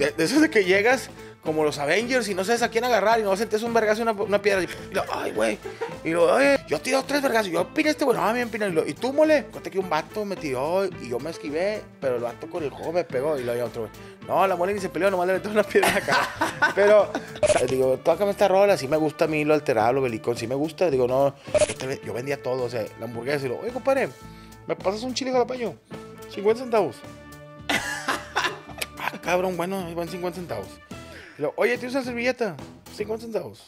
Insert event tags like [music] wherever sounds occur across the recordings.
de, de esos de que llegas como los Avengers y no sabes a quién agarrar y no sentes un vergazo y una, piedra. Y, y ay, güey. Y lo, oye, yo tiro tres vergazos. Yo pina este No, a mí me Y, y tú, mole. Conté que un vato me tiró y yo me esquivé, pero el vato con el juego me pegó y lo había otro, güey. No, la mole ni se peleó, nomás le metió una piedra acá [laughs] pero, digo, tócame esta rola. Sí me gusta a mí lo alterado, lo belicón. Sí me gusta. Digo, no. Yo vendía todo, o sea, la hamburguesa y lo, oye, compadre, ¿me pasas un chile jalapeño? 50 centavos cabrón, bueno, iban van 50 centavos. Oye, ¿tienes una servilleta? 50 centavos.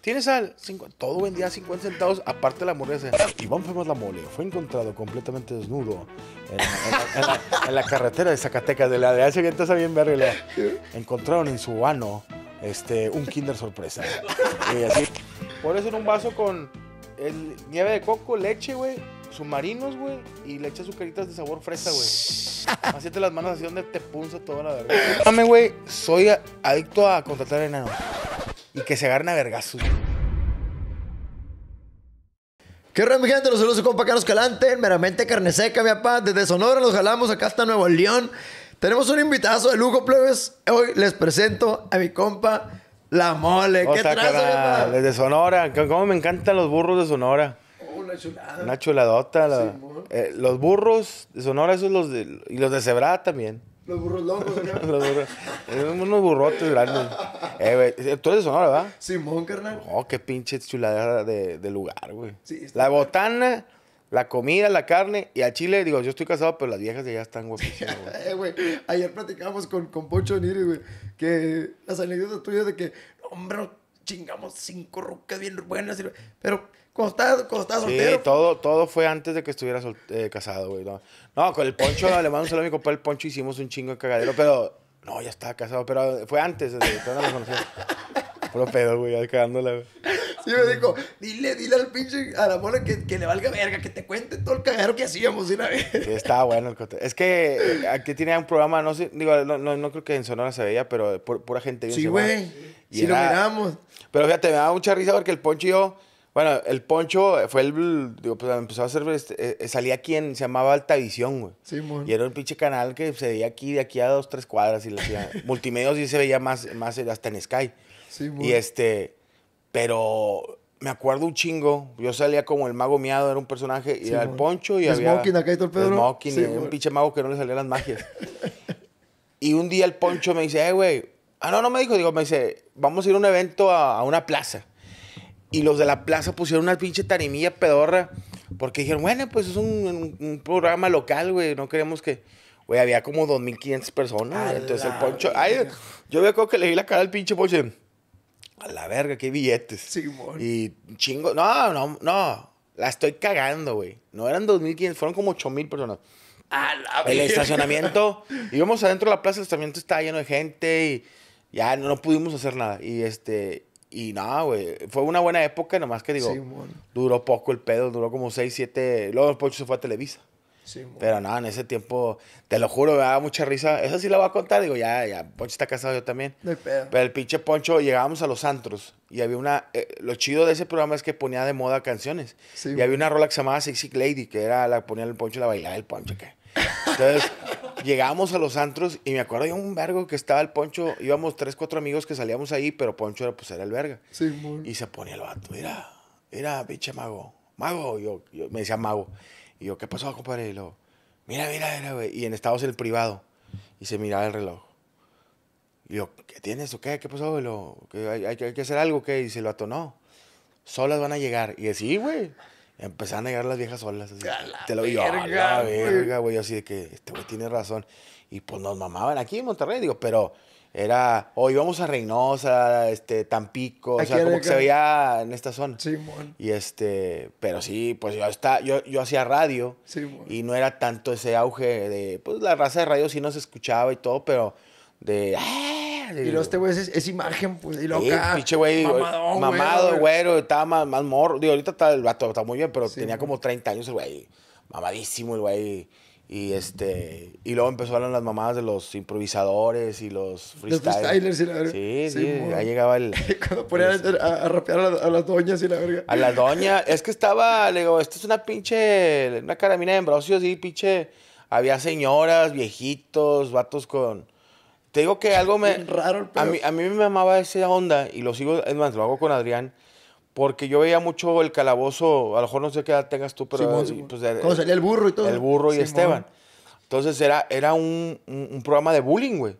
¿Tienes sal? todo vendía día 50 centavos, aparte de la hamburguesa. Iván más La Mole fue encontrado completamente desnudo en, la, carretera de Zacatecas, de la de hace bien, bien Encontraron en su vano este, un Kinder Sorpresa. Y Por eso en un vaso con nieve de coco, leche, güey, submarinos, güey, y le echas sucaritas de sabor fresa, güey. [laughs] Así te las manos así donde te punza toda la verga. Dame, güey, soy adicto a contratar enano. Y que se agarren a vergazos, ¿Qué raro, mi gente? Los saludos, compa Carlos Calante, meramente carne seca, mi papá. Desde Sonora los jalamos acá hasta Nuevo León. Tenemos un invitazo de lujo, plebes. Hoy les presento a mi compa La Mole. ¿Qué mi papá? Desde Sonora. ¿Cómo me encantan los burros de Sonora? una chuladota. La, eh, los burros de Sonora, esos los de, y los de Cebrada también. Los burros locos, ¿no? [laughs] los burros, eh, unos burrotes grandes. [laughs] Eh, güey, eh, tú eres de Sonora, ¿verdad? Simón, carnal. Oh, qué pinche chulada de, lugar, güey. la botana la comida, la carne y al chile, digo, yo estoy casado, pero las viejas de allá están guapísimas. güey. [laughs] ayer platicábamos con, con Poncho Niri, güey, que las anécdotas tuyas de que, hombre, chingamos cinco rocas bien buenas, pero costado costado soltero? sí, todo, todo fue antes de que estuviera eh, casado, güey. No. con el Poncho, le mando un saludo a mi compa el Poncho, hicimos un chingo de cagadero, pero no, ya estaba casado, pero fue antes, desde que no lo conocí. Puro pedo, güey, cagándola, güey. Sí, me dijo, dile, dile al pinche, a la mona que, que, le valga verga, que te cuente todo el cagadero que hacíamos, una vez. Sí, estaba bueno el cote. Es que eh, aquí tenía un programa, no sé, digo, no, no, creo que en Sonora se veía, pero pura gente bien Sí, güey, sí lo miramos. Pero fíjate, me daba mucha risa porque el Poncho y yo bueno, el Poncho fue el. Digo, pues empezó a hacer. Este, eh, eh, salía aquí en. Se llamaba Altavisión, güey. Sí, güey. Y era un pinche canal que se veía aquí, de aquí a dos, tres cuadras. Y [laughs] Multimedios y se veía más, más eh, hasta en Sky. Sí, güey. Y este. Pero me acuerdo un chingo. Yo salía como el mago miado, era un personaje. Y era el Poncho y el había. Smoking acá y todo el sí, un pinche mago que no le salían las magias. [laughs] y un día el Poncho me dice, eh, güey. Ah, no, no me dijo. Digo, me dice, vamos a ir a un evento a una plaza. Y los de la plaza pusieron una pinche tarimilla pedorra. Porque dijeron, bueno, pues es un, programa local, güey. No queremos que. Güey, había como 2.500 personas. entonces el poncho. Ay, yo veo como que le di la cara al pinche poncho. A la verga, qué billetes. Sí, mon. Y chingo. No, no, no. La estoy cagando, güey. No eran 2.500, fueron como 8.000 personas. A el estacionamiento. íbamos adentro de la plaza, el estacionamiento estaba lleno de gente y ya no pudimos hacer nada. Y este. Y nada, güey. Fue una buena época, nomás que digo. duró poco el pedo, duró como 6, 7. Luego el Poncho se fue a Televisa. Pero nada, en ese tiempo, te lo juro, me daba mucha risa. Eso sí la voy a contar. Digo, ya, ya, Poncho está casado yo también. Pero el pinche Poncho, llegábamos a los antros y había una. Eh, lo chido de ese programa es que ponía de moda canciones. y había una rola que se llamaba Sexy Lady, que era la ponía el Poncho y la bailaba el Poncho. que... Entonces, llegamos a los antros y me acuerdo de un vergo que estaba el Poncho, íbamos tres, cuatro amigos que salíamos ahí, pero Poncho era, pues, era el verga. Y se ponía el vato, mira, mira, pinche mago, mago, yo, yo, me decía mago. Y yo, ¿qué pasó, compadre? Y lo mira, mira, era güey. Y en Estados en el privado. Y se miraba el reloj. Y yo, ¿qué tiene o qué? ¿Qué pasó, güey? ¿Hay, hay, que hacer algo, ¿qué? Y se lo atonó. Solas van a llegar. Y decía, sí, güey. Empecé a negar las viejas olas. Te lo digo, a la verga, güey. Así de que este güey tiene razón. Y pues nos mamaban aquí en Monterrey, digo, pero era, o íbamos a Reynosa, este, Tampico, o sea, como que se veía en esta zona. Sí, Y este, pero sí, pues yo está yo, yo hacía radio. y no era tanto ese auge de, pues la raza de radio sí nos escuchaba y todo, pero de, y luego este güey es, imagen, pues, y loca. Sí, pinche güey. mamado, güey, güero. Estaba más, más morro. Digo, ahorita está el vato, está muy bien, pero tenía como 30 años el güey. Mamadísimo el güey. Y este. Y luego empezaron las mamadas de los improvisadores y los freestylers. y la verga. Sí, sí. sí ahí llegaba el. [laughs] Cuando ponían a, este, rapear a, las doñas y la verga. A las doñas. Es que estaba, le digo, esto es una pinche. Una caramina de ambrosio, sí, pinche. Había señoras, viejitos, vatos con te digo que algo me. Raro a mí, a mí me amaba esa onda y lo sigo, es más, lo hago con Adrián. Porque yo veía mucho el calabozo, a lo mejor no sé qué edad tengas tú, pero. Pues, el burro y todo? El burro y Esteban. Entonces era, era un, un, programa de bullying, güey.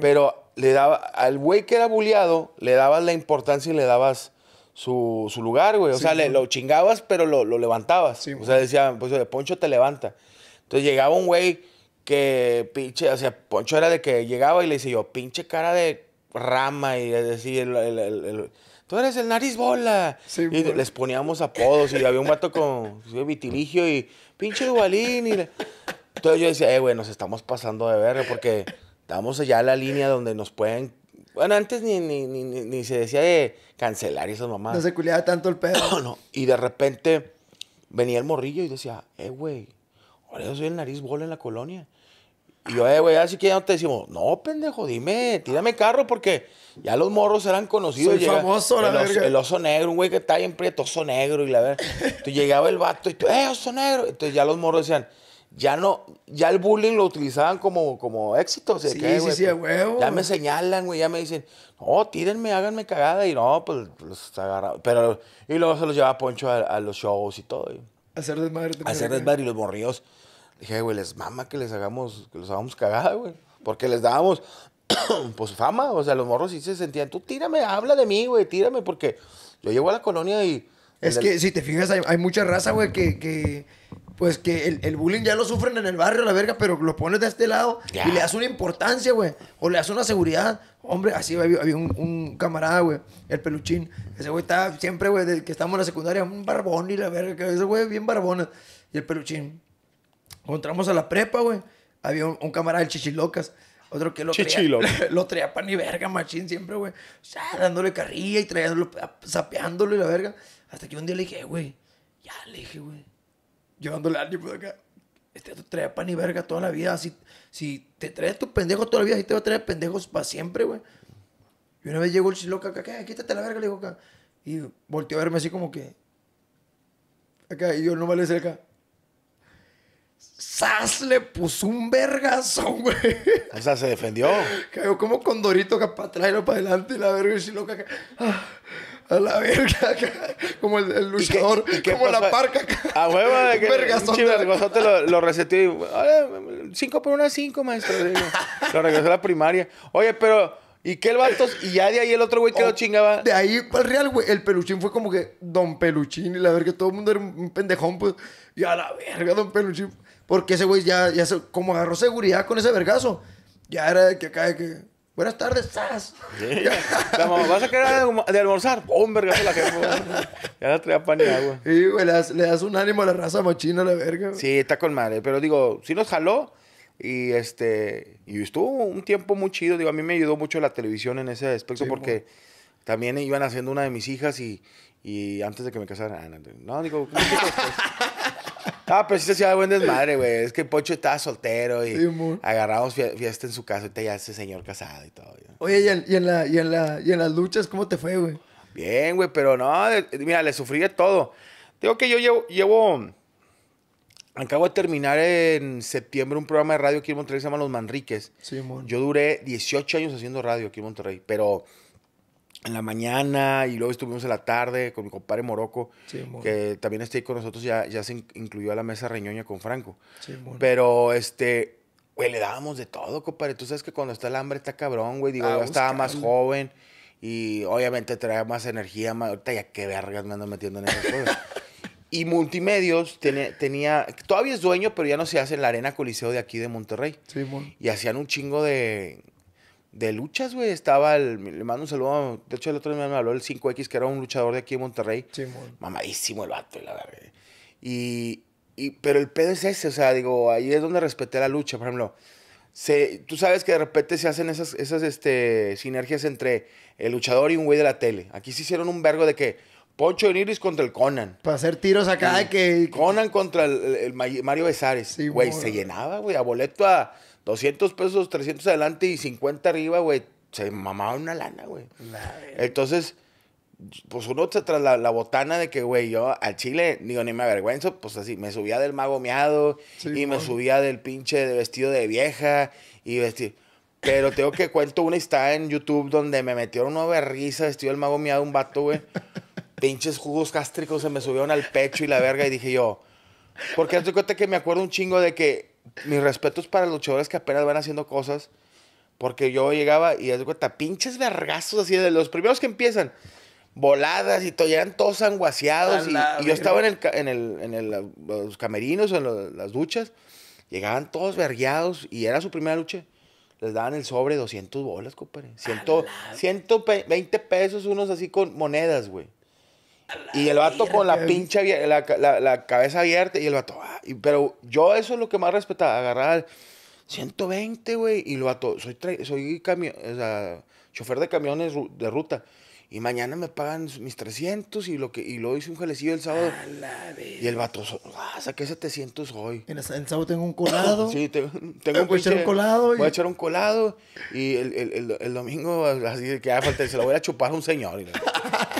Pero le daba, al güey que era bulleado, le dabas la importancia y le dabas su, su lugar, güey. O sea, le, lo chingabas, pero lo, lo levantabas. o sea, decía, pues, de Poncho te levanta. Entonces llegaba un güey que pinche, o sea, Poncho era de que llegaba y le decía yo, pinche cara de rama y decía, el, tú eres el nariz bola. y les poníamos apodos y había un vato con vitiligio y pinche igualín Y Entonces yo decía, eh, güey, nos estamos pasando de ver porque estamos allá a la línea donde nos pueden... Bueno, antes ni, ni, se decía de cancelar esas mamás, No se culiaba tanto el pedo. [clears throat] No, Y de repente venía el morrillo y decía, eh, güey, ahora yo soy el nariz bola en la colonia. Y yo, eh, güey, así que ya no te decimos, no, pendejo, dime, tírame carro porque ya los morros eran conocidos. Soy el, Oso, negro, un güey que está ahí en prieto, oso negro, y la verdad. Entonces llegaba el vato y tú, eh, oso negro. Entonces ya los morros decían, ya no, ya el bullying lo utilizaban como, como éxito. sí, eh, sí, sí, Ya me señalan, güey, ya me dicen, no, tírenme, háganme cagada. Y no, pues los agarraba. Pero, y luego se los llevaba Poncho a, los shows y todo. Y, hacer desmadre. Hacer desmadre y los morríos. Dije, güey, les mama que les hagamos, que los hagamos cagada, güey. Porque les dábamos, [clears throat] pues, fama. O sea, los morros sí se sentían, tú tírame, habla de mí, güey, tírame. Porque yo llego a la colonia y... Es que, si te fijas, hay, mucha raza, güey, que... pues que el, bullying ya lo sufren en el barrio, la verga, pero lo pones de este lado y le das una importancia, güey. O le das una seguridad. Hombre, así había, un, un, camarada, güey, el peluchín. Ese güey estaba siempre, güey, del que estábamos en la secundaria, un barbón y la verga, ese güey bien barbón. Y el peluchín, Encontramos a la prepa, güey. Había un, camarada del Chichilocas. Otro que lo Chichilo. traía, [laughs] lo traía pan y verga, machín, siempre, güey. O sea, dándole carrilla y trayéndolo, sapeándolo y la verga. Hasta que un día le dije, güey, ya le dije, güey. Llevándole ánimo de pues, acá. Este traía pa' ni verga toda la vida. Si, si te traes tu pendejo toda la vida, si te va a traer pendejos para siempre, güey. Y una vez llegó el Chichilocas acá, ¿qué? Quítate la verga, le digo acá. Y volteó a verme así como que. Acá, y yo no me vale acá. ¡Sas! Le puso un vergazón, güey. O sea, se defendió. Cayó como con Dorito acá para atrás y para adelante y la verga y loca. Ah, a la verga, como el, luchador, como la parca A huevo, de que vergazón te lo, lo reseteó y. Cinco por una, cinco, maestro. lo regresó a la primaria. Oye, pero. ¿Y qué el vato? Y ya de ahí el otro güey que lo oh, chingaba. De ahí para el real, güey. El peluchín fue como que Don Peluchín y la verga. Todo el mundo era un pendejón, pues. Y a la verga, Don Peluchín. Porque ese güey ya, ya como agarró seguridad con ese vergazo, ya era de que cae que. Buenas tardes, estás Sí. La mamá, ¿vas a quedar de almorzar? un vergazo la que [laughs] Ya la traía pan y agua. Sí, güey, le das, un ánimo a la raza machina, la verga. Sí, está con madre. Pero digo, sí nos jaló. Y este. Y estuvo un tiempo muy chido. Digo, a mí me ayudó mucho la televisión en ese aspecto porque. También iban haciendo una de mis hijas y, y antes de que me casara. Ah, no, digo, [laughs] [laughs] Ah, pero sí se hacía buen desmadre, güey. Es que Pocho estaba soltero y sí, agarramos fiesta en su casa. Ahorita ya ese señor casado y todo. Oye, ¿y en, las luchas cómo te fue, güey? Bien, güey, pero no, mira, le sufrí de todo. Digo que yo llevo, llevo, acabo de terminar en septiembre un programa de radio aquí en Monterrey que se llama Los Manriques. Sí, amor. Yo duré 18 años haciendo radio aquí en Monterrey, pero en la mañana y luego estuvimos en la tarde con mi compadre Morocco, que también está ahí con nosotros, ya, se incluyó a la mesa reñoña con Franco. Pero este, güey, le dábamos de todo, compadre. Tú sabes que cuando está el hambre está cabrón, güey. Digo, yo estaba más joven y obviamente traía más energía, más, ahorita ya qué vergas me ando metiendo en esas cosas. y Multimedios tenía, todavía es dueño, pero ya no se hace en la Arena Coliseo de aquí de Monterrey. Sí, bueno y hacían un chingo de de luchas, güey. Estaba el. Le mando un saludo. De hecho, el otro día me habló el 5X, que era un luchador de aquí en Monterrey. Sí, Mamadísimo el vato, la verdad. Y, y, pero el pedo es ese, o sea, digo, ahí es donde respeté la lucha, por ejemplo. Se, tú sabes que de repente se hacen esas, esas este, sinergias entre el luchador y un güey de la tele. Aquí se hicieron un vergo de que Poncho Niris contra el Conan. Para hacer tiros acá de que. Conan contra el, Mario Besares. güey, se llenaba, güey. A boleto a 200 pesos, 300 adelante y 50 arriba, güey. Se mamaba una lana, güey. Entonces, pues uno se tras la, botana de que, güey, yo al Chile, digo, ni me avergüenzo, pues así, me subía del mago meado y me subía del pinche de vestido de vieja y vestido. Pero tengo que cuento una está en YouTube donde me metieron una risa, vestido del mago meado un vato, güey pinches jugos gástricos se me subieron al pecho y la verga. Y dije yo, porque de cuenta que me acuerdo un chingo de que mis respetos para los luchadores que apenas van haciendo cosas. Porque yo llegaba y de cuenta, pinches vergazos así de los primeros que empiezan. Voladas y todo, eran todos sanguaseados. Y, yo estaba en, el, en, el, en el, los camerinos, en las duchas. Llegaban todos vergueados y era su primera lucha. Les daban el sobre 200 bolas, compadre. 120 pesos, unos así con monedas, güey. Y el vato con la pincha, la, la, cabeza abierta y el vato, ah, y, pero yo eso es lo que más respetaba, agarrar 120, güey, y el vato, soy, soy o sea, chofer de camiones de ruta. Y mañana me pagan mis 300 y lo que y lo hice un jalecillo el sábado. y el vato, ah, saqué 700 hoy. El, el sábado tengo un colado. [coughs] sí, tengo, un, voy a echar un colado. Voy y... a echar un colado. Y el, el, el domingo, así que ah, falta, se lo voy a chupar a un señor. [laughs]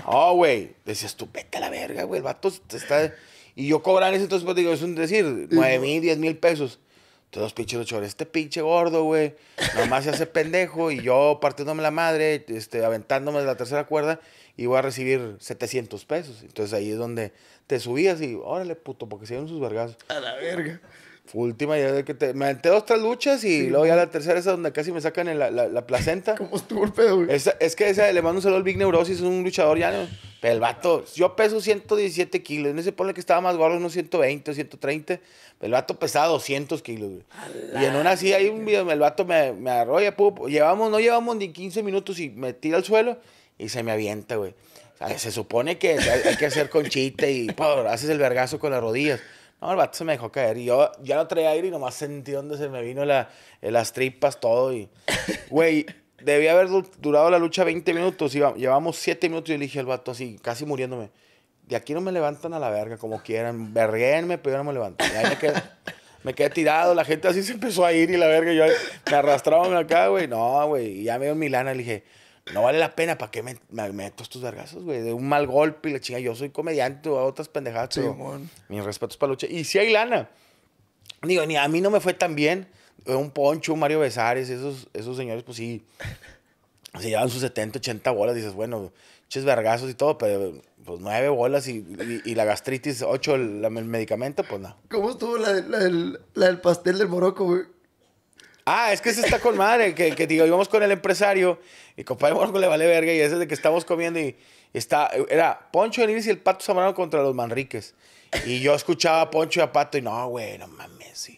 ¡Oh, güey. Decías tú, vete a la verga, güey. El vato está. Y yo cobran eso, entonces, pues, digo, es un decir, nueve mil, diez mil pesos. Todos pinches ocho Este pinche gordo, güey. Nomás se hace pendejo y yo partiéndome la madre, este, aventándome de la tercera cuerda y voy a recibir 700 pesos. Entonces ahí es donde te subías y órale, puto, porque se dieron sus vergazos. A la verga última, ya que me aventé dos, tres luchas y luego ya la tercera es donde casi me sacan la, placenta. [laughs] ¿Cómo estuvo el pedo, güey? es que esa, le mando un saludo al Big Neurosis, Es un luchador ya, ¿no? Pero el vato, yo peso 117 kilos, en ese pone que estaba más gordo, unos 120, o 130, el vato pesaba 200 kilos, güey. Y en una así, hay un video, el vato me, me arrolla, pupo. llevamos, no llevamos ni 15 minutos y me tira al suelo y se me avienta, güey. se supone que hay que hacer conchita y [laughs] haces el vergazo con las rodillas. No, el vato se me dejó caer. Y yo ya no traía aire y nomás sentí donde se me vino eh, las tripas, todo. Y, [laughs] güey, debía haber durado la lucha 20 minutos. llevamos 7 minutos y yo le dije al vato así, casi muriéndome. De aquí no me levantan a la verga, como quieran. Verguenme, pero yo no me levanto. [laughs] me quedé, tirado. La gente así se empezó a ir y la verga. Yo me arrastraron acá, güey. No, güey. Y ya me dio Milana y le dije no vale la pena, ¿para qué me, meto estos vergazos, güey? De un mal golpe y la chinga, yo soy comediante o otras pendejadas. Sí, mis respetos para lucha. Y si hay lana. Digo, ni a mí no me fue tan bien. Eh, un Poncho, un Mario Besares, esos, esos señores, pues sí, se llevan sus 70, 80 bolas. Dices, bueno, ches vergazos y todo, pero pues nueve bolas y, la gastritis, ocho el, medicamento, pues no. ¿Cómo estuvo la, el, del pastel del moroco, güey? Ah, es que se está con madre, que, digo, íbamos con el empresario y compadre Morco le vale verga y ese es de que estamos comiendo y está, era Poncho y el Pato Zamorano contra los Manriques. Y yo escuchaba a Poncho y a Pato y no, güey, no mames,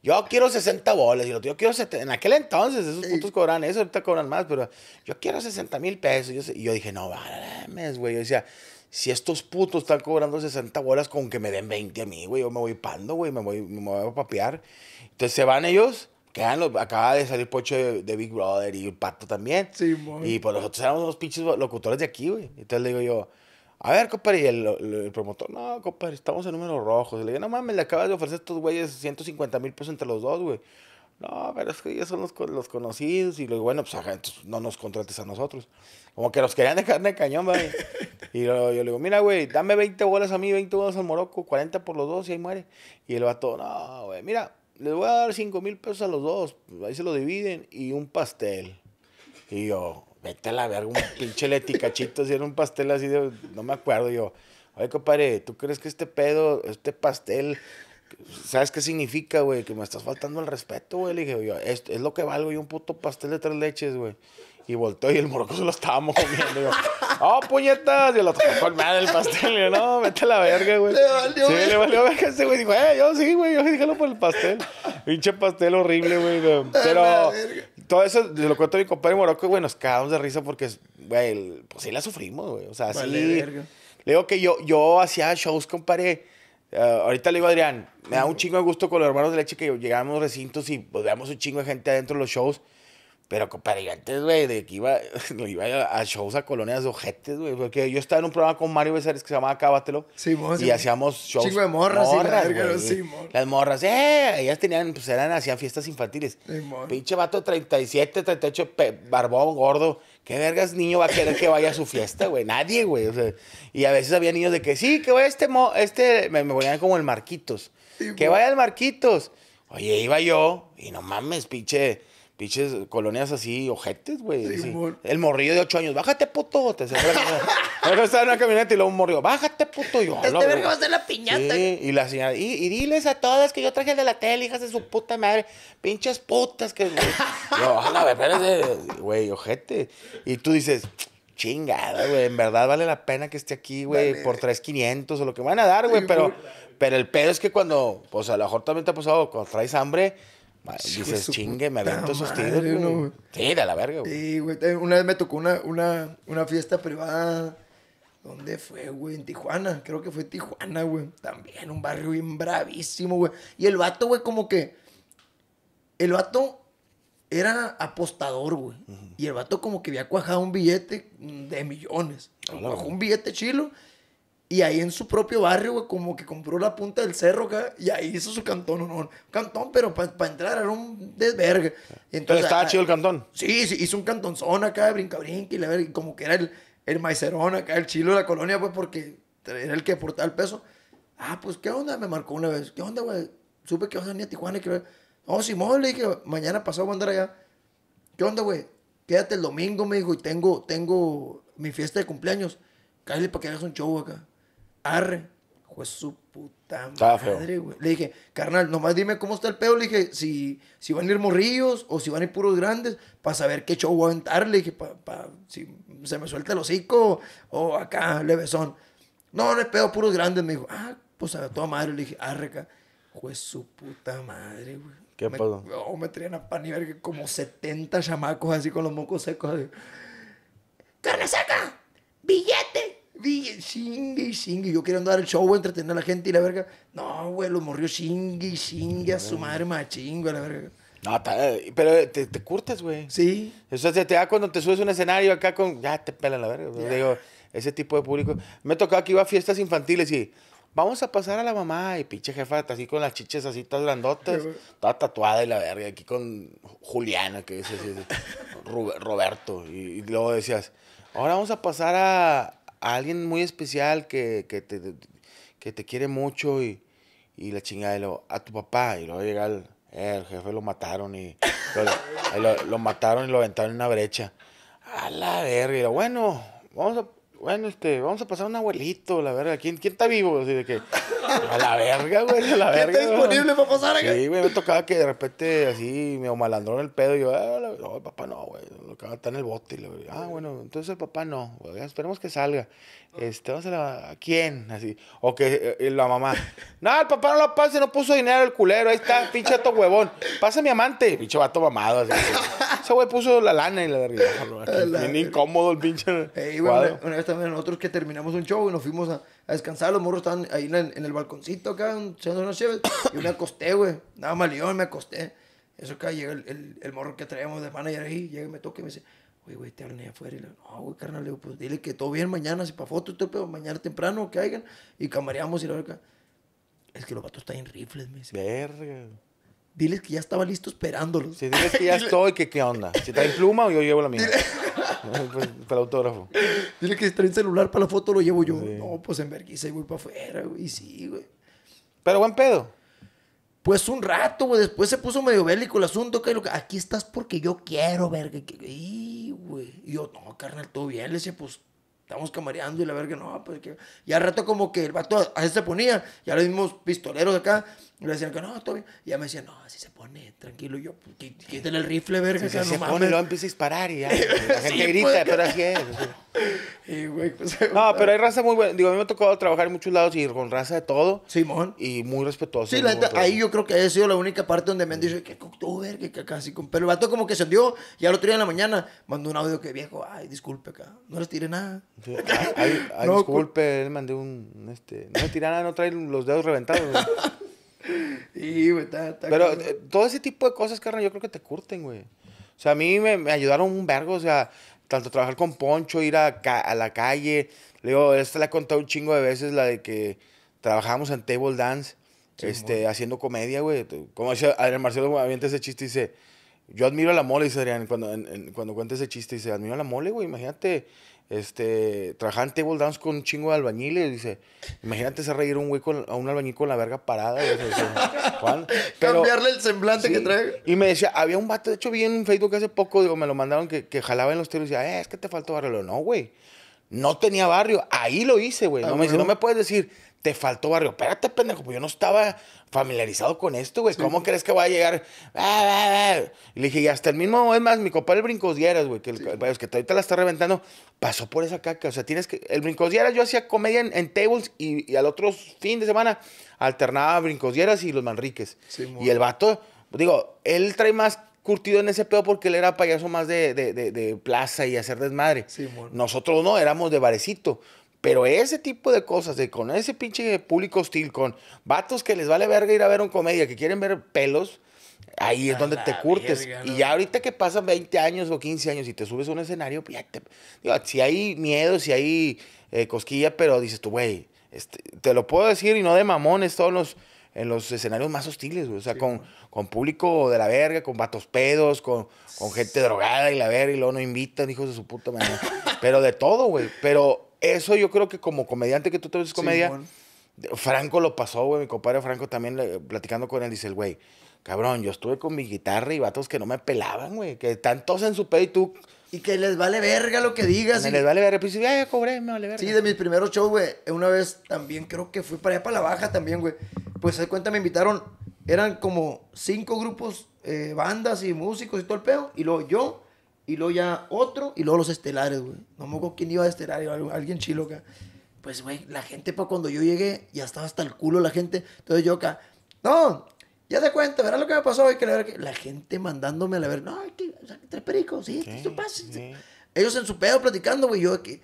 Yo quiero 60 bolas. Y lo yo quiero En aquel entonces, esos putos cobran eso, ahorita cobran más, pero yo quiero 60 mil pesos. Y yo, dije, no, mames, güey. Yo decía, si estos putos están cobrando 60 bolas con que me den 20 a mí, güey, yo me voy pando, güey, me voy, me voy a papear. Entonces se van ellos acaba de salir Pocho de, Big Brother y Pato también. Sí, Y pues nosotros éramos unos pinches locutores de aquí, güey. Entonces le digo yo, a ver, compadre, y el, el promotor, no, compadre, estamos en números rojos. le digo, no mames, le acabas de ofrecer a estos güeyes 150 mil pesos entre los dos, güey. No, pero es que ellos son los, los conocidos. Y los bueno, pues ajá, entonces no nos contrates a nosotros. Como que nos querían dejar de cañón, güey. [laughs] y yo, yo le digo, mira, güey, dame 20 bolas a mí, 20 bolas al Morocco, 40 por los dos y ahí muere. Y el vato, no, güey, mira, les voy a dar 5 mil pesos a los dos, ahí se lo dividen, y un pastel. Y yo, vete a la verga, un pinche leticachito, si era un pastel así de, no me acuerdo yo. Oye, compadre, ¿tú crees que este pedo, este pastel, ¿sabes qué significa, güey? Que me estás faltando el respeto, güey. Le dije, yo, es, lo que valgo yo, un puto pastel de tres leches, güey. Y volteó y el morocco se lo estábamos comiendo. yo, ¡oh, puñetas! Y el otro, madre el pastel. Le yo, no, vete la verga, güey. Le valió. Sí, le valió verga ese güey. Dijo, eh, yo sí, güey, yo déjalo por el pastel. Pinche pastel horrible, güey. Ah, pero todo eso, se lo cuento a mi compadre Morocco, güey, nos cagamos de risa porque, güey, pues sí la sufrimos, güey. O sea, vale, sí. Verga. Le digo que yo, yo hacía shows, compadre. Ah, ahorita le digo a Adrián, me da un chingo de gusto con los hermanos de leche que llegamos a recintos y pues, veamos un chingo de gente adentro de los shows. Pero, compadre, antes, güey, de que iba, [laughs] iba a shows a colonias de ojetes, güey. Porque yo estaba en un programa con Mario Besares que se llamaba Cábatelo. Sí, vos, Y hacíamos shows. Chico de morras. y sí, Las morras, eh, ellas tenían, pues eran, hacían fiestas infantiles. Sí, Pinche vato 37, 38, barbón, gordo. ¿Qué vergas niño va a querer que vaya a su fiesta, güey? Nadie, güey. y a veces había niños de que, sí, que vaya este, mo este, me, me, ponían como el Marquitos. que vaya el Marquitos. Oye, iba yo, y no mames, pinche Pinches colonias así, ojetes, güey. el morrillo de ocho años, bájate, puto. Te [laughs] estaba en una camioneta y luego un morrillo, bájate, puto. Y yo, este la piñata. y la y, diles a todas que yo traje el de la tele, hijas de su puta madre. Pinches putas que. [laughs] yo, ojalá, espérate, güey, ojete. Y tú dices, chingada, güey. En verdad vale la pena que esté aquí, güey, por 3,500 o lo que van a dar, güey. pero, pero el pedo es que cuando, pues a lo mejor también te ha pasado, cuando traes hambre Dices, chingue, me avento esos tiros, güey. sí, de la verga, güey. Sí, güey. Una vez me tocó una, una, fiesta privada. ¿Dónde fue, güey? En Tijuana. Creo que fue Tijuana, güey. También un barrio bien bravísimo, güey. Y el vato, güey, como que. El vato era apostador, güey. Y el vato como que había cuajado un billete de millones. cuajó un billete chilo y ahí en su propio barrio, güey, como que compró la punta del cerro acá y ahí hizo su cantón. No, cantón, pero para entrar era un desvergue. entonces, está estaba ah, chido el cantón. Sí, sí, hizo un cantonzón acá, brinca, brinca y la como que era el, el maicerón acá, el chilo de la colonia, pues porque era el que aportaba el peso. Ah, pues, ¿qué onda? Me marcó una vez. ¿Qué onda, güey? Supe que vas a Tijuana y que... Oh, Simón, le dije, mañana pasado voy a andar allá. ¿Qué onda, güey? Quédate el domingo, me dijo, y tengo, tengo mi fiesta de cumpleaños. Cállate para que hagas un show acá arre. juez su puta madre, güey. Le dije, carnal, nomás dime cómo está el pedo. Le dije, si, si van a ir morrillos o si van a ir puros grandes, para saber qué show voy a aventar. Le dije, pa, si se me suelta el hocico o acá, besón. No, no es pedo, puros grandes. Me dijo, ah, pues a toda madre. Le dije, arreca. juez su puta madre, güey. ¿Qué pedo? pasó? Oh, me traían a pan y ver como 70 chamacos así con los mocos secos. ¡Carne seca, ¡Billete! Dije, y Yo quería andar el show, entretener a la gente y la verga. No, güey, lo morrió shingi, y a su madre más la verga. No, eh, pero eh, te, te curtas, güey. Sí. Eso se te da cuando te subes un escenario acá con. Ya te pelan la verga. Digo, ese tipo de público. Me he tocado que iba a fiestas infantiles y. Vamos a pasar a la mamá y pinche jefa, así con las chiches así, todas grandotas, toda tatuada y la verga, aquí con Juliana, que es así, Roberto. y luego decías, ahora vamos a pasar a, alguien muy especial que, que, te, quiere mucho y, la chingada, y lo, a tu papá, y luego llega el, jefe, lo mataron y lo, mataron y lo aventaron en una brecha. A la verga, bueno, vamos a, bueno, este, vamos a pasar un abuelito, la verga, ¿quién, quién está vivo? Así de que, [laughs] A la verga, güey, a la verga. ¿Qué está disponible para pasar aquí? Sí, güey, me tocaba que de repente así me en el pedo y yo, ah, no, el papá no, güey, está en el bote. Y le digo, ah, bueno, entonces el papá no, güey, esperemos que salga. Este, vamos a quién? Así. O que eh, la mamá, no, el papá no la pase, no puso dinero el culero, ahí está, pinche vato huevón. Pasa mi amante, pinche vato mamado. Así, [laughs] Ese güey puso la lana y la verga. [laughs] Bien incómodo el pinche. Ey, bueno, una, una vez también nosotros que terminamos un show y nos fuimos a a descansar. Los morros estaban ahí en el, balconcito acá, echando unas Yo me acosté, güey. Nada más león, me acosté. Eso acá llega el, el, morro que traíamos de manager ahí, llega y me toca y me dice, güey, güey, te hablan ahí afuera. Y le digo, no, güey, carnal, le digo, pues dile que todo bien mañana, si pa' fotos, todo pero mañana temprano, que hagan. Y camareamos y la acá Es que los vatos están en rifles, me dice. Verga. Diles que ya estaba listo esperándolos. Si diles que ya [laughs] estoy, que qué onda. Si en pluma o yo llevo la mía. [laughs] para pues, el autógrafo. Dile que trae un celular para la foto, lo llevo yo. No, pues en vergüenza y voy para afuera, güey. Y sí, güey. Pero buen pedo. Pues un rato, güey. Después se puso medio bélico el asunto. Que aquí estás porque yo quiero, verga. Y, güey. Y yo, no, carnal, todo bien. Le decía, pues estamos camareando y la verga, no, pues que. Y al rato, como que el vato así se ponía. Ya ahora mismos pistoleros acá y le decían que no, todo bien. Y ya me decían, no, así se pone, tranquilo. Y yo, pues, quítale el rifle, verga. Sí, se, pone, lo empieza a disparar y ya. [laughs] La gente grita, pues, pero así es. [laughs] Pues, [laughs] no, pero hay raza muy buena. Digo, a mí me ha tocado trabajar en muchos lados y con raza de todo. Simón. Y muy respetuoso. Sí, la ahí yo creo que ha sido la única parte donde me han dicho, que verga, que casi con pelo. El como que se dio. Y al otro día en la mañana mandó un audio que viejo, ay, disculpe acá, no les tiré nada. ay, ay, disculpe, él mandó un. Este, no le tiré nada, no trae los dedos reventados. Y, Pero eh, todo ese tipo de cosas, carnal, yo creo que te curten, güey. O sea, a mí me, ayudaron un vergo, o sea, tanto trabajar con Poncho, ir a, a la calle. Le digo, esta le he contado un chingo de veces, la de que trabajábamos en table dance, este, haciendo comedia, güey. Como dice Adrián Marcelo, avienta ese chiste y dice, yo admiro a la mole, dice Adrián, cuando, en, cuando cuenta ese chiste, dice, admiro a la mole, güey, imagínate este, trabajaba table dance con un chingo de albañiles. Dice, imagínate hacer reír un güey con, a un albañil con la verga parada. Cambiarle el semblante que trae. Y me decía, había un vato, de hecho, vi en Facebook hace poco, me lo mandaron que, que jalaba en los tiros y decía, eh, es que te faltó barrio. no, güey. No tenía barrio. Ahí lo hice, güey. No, ah, no me puedes decir, te faltó barrio. Espérate, pendejo, pues yo no estaba familiarizado con esto, güey. ¿Cómo crees que va a llegar? Ah, ah, ah. le dije, y hasta el mismo, es más, mi compadre el Dieras, güey, que, el, pues, ahorita la está reventando, pasó por esa caca. O sea, tienes que. El dieras yo hacía comedia en, tables y, al otro fin de semana alternaba Dieras y los Manriques. y el vato, digo, él trae más curtido en ese pedo porque él era payaso más de, de, plaza y hacer desmadre. Nosotros no, éramos de barecito. Pero ese tipo de cosas, de con ese pinche público hostil, con vatos que les vale verga ir a ver un comedia, que quieren ver pelos, ahí es donde te curtes. Y ya ahorita que pasan 20 años o 15 años y te subes a un escenario, pues si hay miedo, si hay eh, cosquilla, pero dices tú, güey, este, te lo puedo decir y no de mamones, todos los en los escenarios más hostiles, güey. O sea, con, con, público de la verga, con vatos pedos, con, con gente drogada y la verga, y luego no invitan, hijos de su puta madre. [laughs] Pero de todo, güey. Pero eso yo creo que como comediante que tú te ves comedia, Franco lo pasó, güey. Mi compadre Franco también platicando con él, dice güey, cabrón, yo estuve con mi guitarra y vatos que no me pelaban, güey. Que están todos en su pedo y tú. Y que les vale verga lo que digas. Y... Les vale verga. Pues, ya, ya cobré, me vale verga. Sí, de mis primeros shows, güey. Una vez también creo que fui para allá para la baja también, güey. Pues se cuenta, me invitaron. Eran como cinco grupos, eh, bandas y músicos y todo el pedo. Y luego yo y luego ya otro, y luego los estelares, güey. No me acuerdo quién iba a estelar, alguien chilo acá. Pues, güey, la gente, pues, cuando yo llegué, ya estaba hasta el culo la gente. Entonces yo acá, no, ya te cuento, verás lo que me pasó. hoy que la, la gente mandándome a la verga, no, que, tres pericos, sí, esto pasa. Ellos en su pedo platicando, güey. Yo aquí,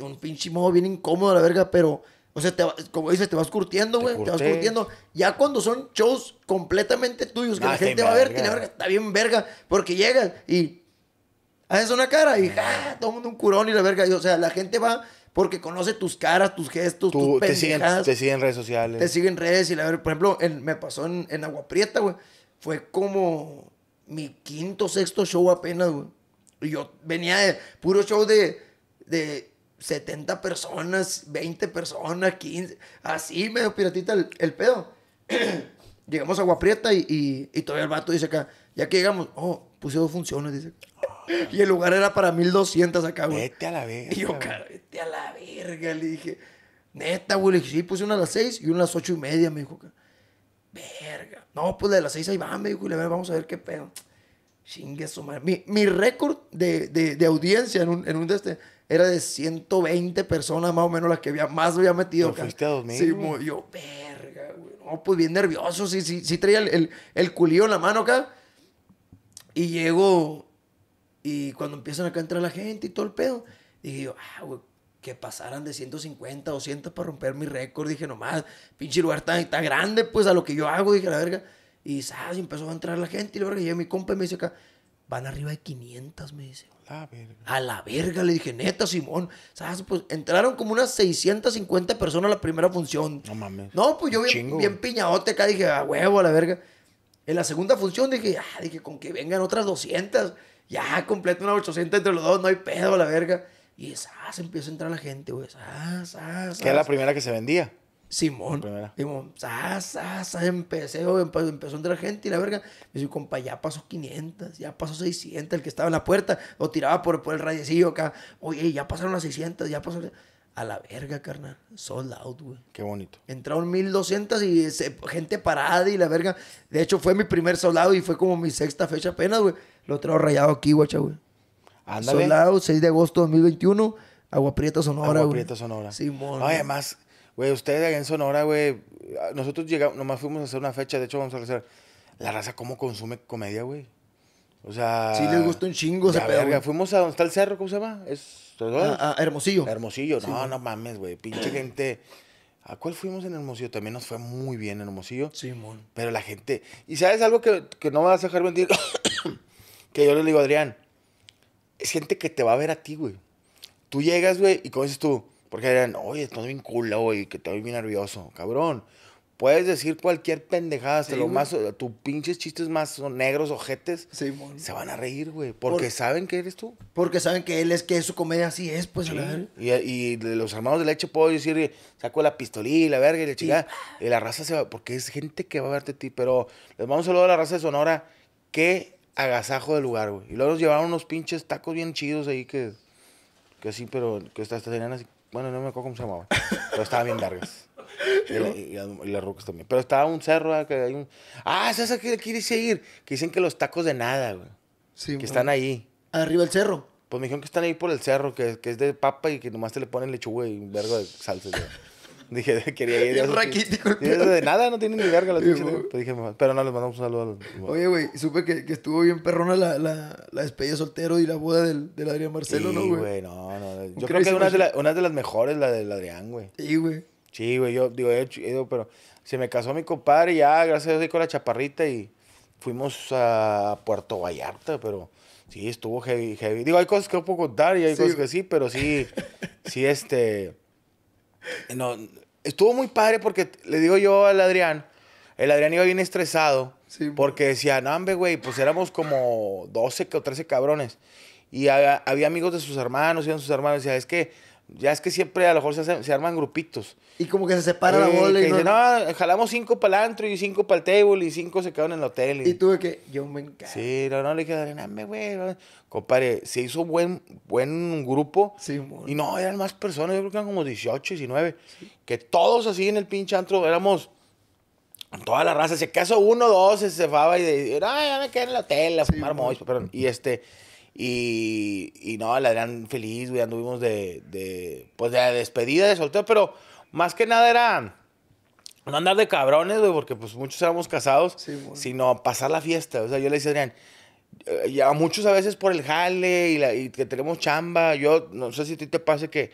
un pinche modo bien incómodo, la verga, pero. O sea, como dices, te vas curtiendo, güey. Te, vas curtiendo. Ya cuando son shows completamente tuyos, que la gente va a ver, tiene verga, está bien verga, porque llegas y haces una cara y ah, todo mundo un curón y la verga. o sea, la gente va porque conoce tus caras, tus gestos, tus te siguen, te siguen redes sociales. Te siguen redes y la verga. Por ejemplo, me pasó en, en Agua Prieta, güey. Fue como mi quinto, sexto show apenas, güey. Y yo venía de puro show de, de 70 personas, 20 personas, 15. Así medio piratita el, pedo. [clears throat] Llegamos a Agua Prieta y, y, y todavía el vato dice acá, ya que llegamos, oh, puse dos funciones, dice y el lugar era para 1200 acá, güey. Vete a la verga. Y yo, cara, vete a la verga, le dije. Neta, güey, le dije, sí, puse una a las 6 y una a las 8 y media, me dijo. Verga. No, pues de las 6 ahí va, me dijo, y le vamos a ver qué pedo. Chingue su madre. Mi, mi récord de, de, de, audiencia en un, en de este era de 120 personas más o menos las que había, más había metido. Pero fuiste a 2000. Sí, yo, verga, güey. No, pues bien nervioso, sí, sí, sí traía el, el, el culillo en la mano acá. Y llego, y cuando empiezan acá a entrar la gente y todo el pedo, dije yo, ah, que pasaran de 150, 200 para romper mi récord. Dije, nomás, pinche lugar está, grande, pues, a lo que yo hago. Dije, la verga. Y, ¿sabes? empezó a entrar la gente. Y la verga, y mi compa me dice acá, van arriba de 500, me dice. La verga. A la verga, le dije, neta, Simón. ¿Sabes? Pues entraron como unas 650 personas a la primera función. No mames. No, pues yo bien, bien piñadote acá, dije, a huevo, a la verga. En la segunda función dije, ah, dije, con que vengan otras 200 ya, completa una 800 entre los dos, no hay pedo, la verga. Y ah, se empieza a entrar la gente, güey. Ah, ah, ¿Qué era la primera que se vendía. Simón. Simón. Zas, empecé, güey, empezó, a entrar gente y la verga. Me dice, compa, ya pasó 500, ya pasó 600. El que estaba en la puerta lo tiraba por, por el rayecillo acá. Oye, ya pasaron las 600, ya pasó. A la verga, carnal. Sold out, güey. Qué bonito. Entraron 1200 y gente parada y la verga. De hecho, fue mi primer soldado y fue como mi sexta fecha apenas, güey. Lo traigo rayado aquí, guacha, güey. Ándale. Solado, 6 de agosto de 2021, Agua Prieta, Sonora, Agua Prieta, Sonora. Simón. No, además, güey, ustedes allá en Sonora, güey, nosotros llegamos, nomás fuimos a hacer una fecha, de hecho vamos a hacer la raza cómo consume comedia, güey. O sea... Sí les gustó un chingo ese verga. Fuimos a donde está el cerro, ¿cómo se llama? Es... Ah, ah, Hermosillo. Hermosillo. no, no mames, güey. Pinche gente... ¿A cuál fuimos en Hermosillo? También nos fue muy bien en Hermosillo. Sí, Pero la gente... ¿Y sabes algo que, que no me vas a dejar mentir? [coughs] que yo le digo, Adrián, es gente que te va a ver a ti, güey. Tú llegas, güey, y como dices tú, porque Adrián, oye, estás bien culo, güey, que te voy bien nervioso, cabrón. Puedes decir cualquier pendejada, hasta lo más, tus pinches chistes más negros, ojetes. Se van a reír, güey. Porque saben que eres tú. Porque saben que él es, que su comedia así es, pues. y, de los hermanos de leche puedo decir, saco la pistolilla la verga y la chica, Y la raza se va, porque es gente que va a verte a ti. Pero les vamos a saludo a la raza de Sonora que agasajo del lugar, güey. Y luego nos llevaron unos pinches tacos bien chidos ahí que, que sí, pero que hasta tenían así. Bueno, no me acuerdo cómo se llamaban, pero estaban bien largas. Y, las rocas también. Pero estaba un cerro, que hay un. Ah, ¿sabes a qué quieres ir? Que dicen que los tacos de nada, güey. Sí, que están ahí. Arriba del cerro. Pues me dijeron que están ahí por el cerro, que, es de papa y que nomás te le ponen lechuga y un vergo de salsa. Dije, quería ir. el De nada, no tiene ni verga la Pero dije, pero no, les mandamos un saludo a los. Oye, güey, supe que, que, estuvo bien perrona la, la, la despedida soltero y la boda del, del Adrián Marcelo, ¿no, güey? Sí, güey, no, no. Yo creo, que una de, una de las mejores, la del Adrián, güey. Sí, güey. Sí, güey, yo digo, pero se me casó mi compadre y ya, gracias a Dios, con la chaparrita y fuimos a Puerto Vallarta, pero sí, estuvo heavy, heavy. Digo, hay cosas que no puedo contar y hay cosas que sí, pero sí, sí, este [laughs] No, estuvo muy padre porque le digo yo al Adrián, el Adrián iba bien estresado porque decía, no, hombre, güey, pues éramos como 12 o 13 cabrones. Y había, amigos de sus hermanos, iban sus hermanos, decía, es que ya es que siempre a lo mejor se, se arman grupitos. Y como que se separa la bola. y no... Dice, no, jalamos cinco para el antro y cinco para el table y cinco se quedan en el hotel. Y, tuve que yo me encargo. Sí, no, no, le dije, dame, güey. Compadre, se hizo buen, buen grupo. Sí, Y no, eran más personas, yo creo que eran como 18, 19. Que todos así en el pinche antro éramos toda la raza. Si acaso uno o dos se cefaba y de, no, ya me quedé en el hotel a fumar mois, Y este... Y, no, la Adrián feliz, güey. Anduvimos de, de, pues de despedida, de soltero, pero más que nada era no andar de cabrones, güey, porque pues muchos éramos casados, sino pasar la fiesta. O sea, yo le decía a Adrián, eh, ya muchos a veces por el jale y, que tenemos chamba. Yo no sé si a ti te pase que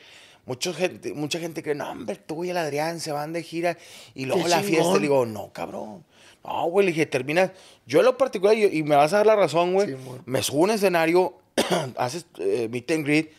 mucha gente, mucha gente cree, no, hombre, tú y el Adrián se van de gira y luego la fiesta. Le digo, no, cabrón. No, güey, le dije, termina... Yo en lo particular, y, me vas a dar la razón, güey. me subo un escenario, [clears throat] haces eh, meet and greet.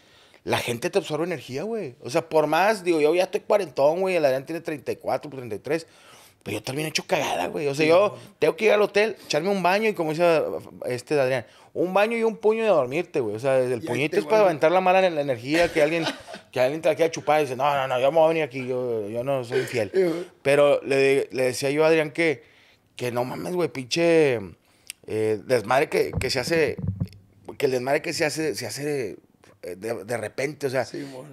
La gente te absorbe energía, güey. O sea, por más, digo, yo ya estoy cuarentón, güey. El Adrián tiene 34, 33. Pues, pero yo también he hecho cagada, güey. O sea, yo tengo que ir al hotel, echarme un baño y como dice este Adrián, un baño y un puño de dormirte, güey. O sea, el puñito es para aventar la mala en la energía que alguien, [laughs] que alguien te la queda y dice, no, no, no, yo me voy a venir aquí, yo, yo no soy infiel. [laughs] Pero le, le decía yo a Adrián que que no mames, güey, pinche eh, desmadre que, se hace, que el desmadre que se hace, se hace eh, de, repente, o sea,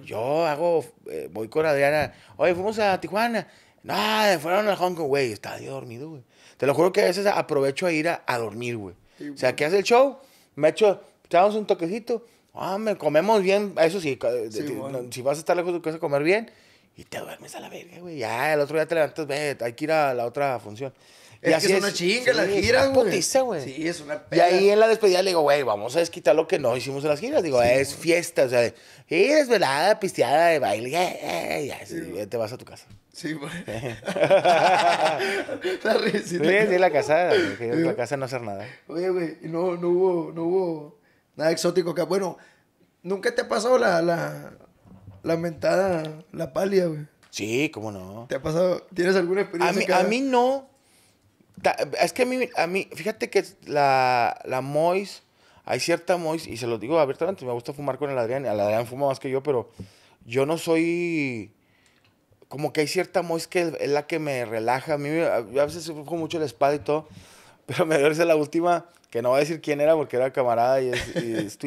yo hago, eh, voy con Adriana, oye, fuimos a Tijuana, no, fueron a Hong Kong, güey, estaba yo dormido, güey. Te lo juro que a veces aprovecho a ir a, dormir, güey. o sea, que hace el show, me echo, echamos un toquecito, ah, me comemos bien, eso sí, si vas a estar lejos de tu casa, comer bien, y te duermes a la verga, güey, ya, el otro día te levantas, ve, hay que ir a la otra función es que es una chinga, sí, las giras, güey. Putiza, güey. Sí, es una peda. Y ahí en la despedida le digo, güey, vamos a desquitar lo que no hicimos en las giras. Digo, es fiesta, o sea, es desvelada, pisteada de baile, y ya, te vas a tu casa. Sí, güey. [laughs] la sí, sí, la casa, la casa no hacer nada. Oye, güey, no, no hubo, no hubo nada exótico acá. Bueno, ¿nunca te ha pasado la, la, la mentada, la palia, güey? Sí, cómo no. ¿Te ha pasado? ¿Tienes alguna experiencia? A mí, a mí no, es que a mí, a mí fíjate que la, la Mois, hay cierta Mois, y se lo digo abiertamente, me gusta fumar con el Adrián, el Adrián fuma más que yo, pero yo no soy como que hay cierta mois que es la que me relaja. A mí a, veces fumo mucho la espada y todo, [laughs] pero me duele la última, que no voy a decir quién era porque era camarada y es, y es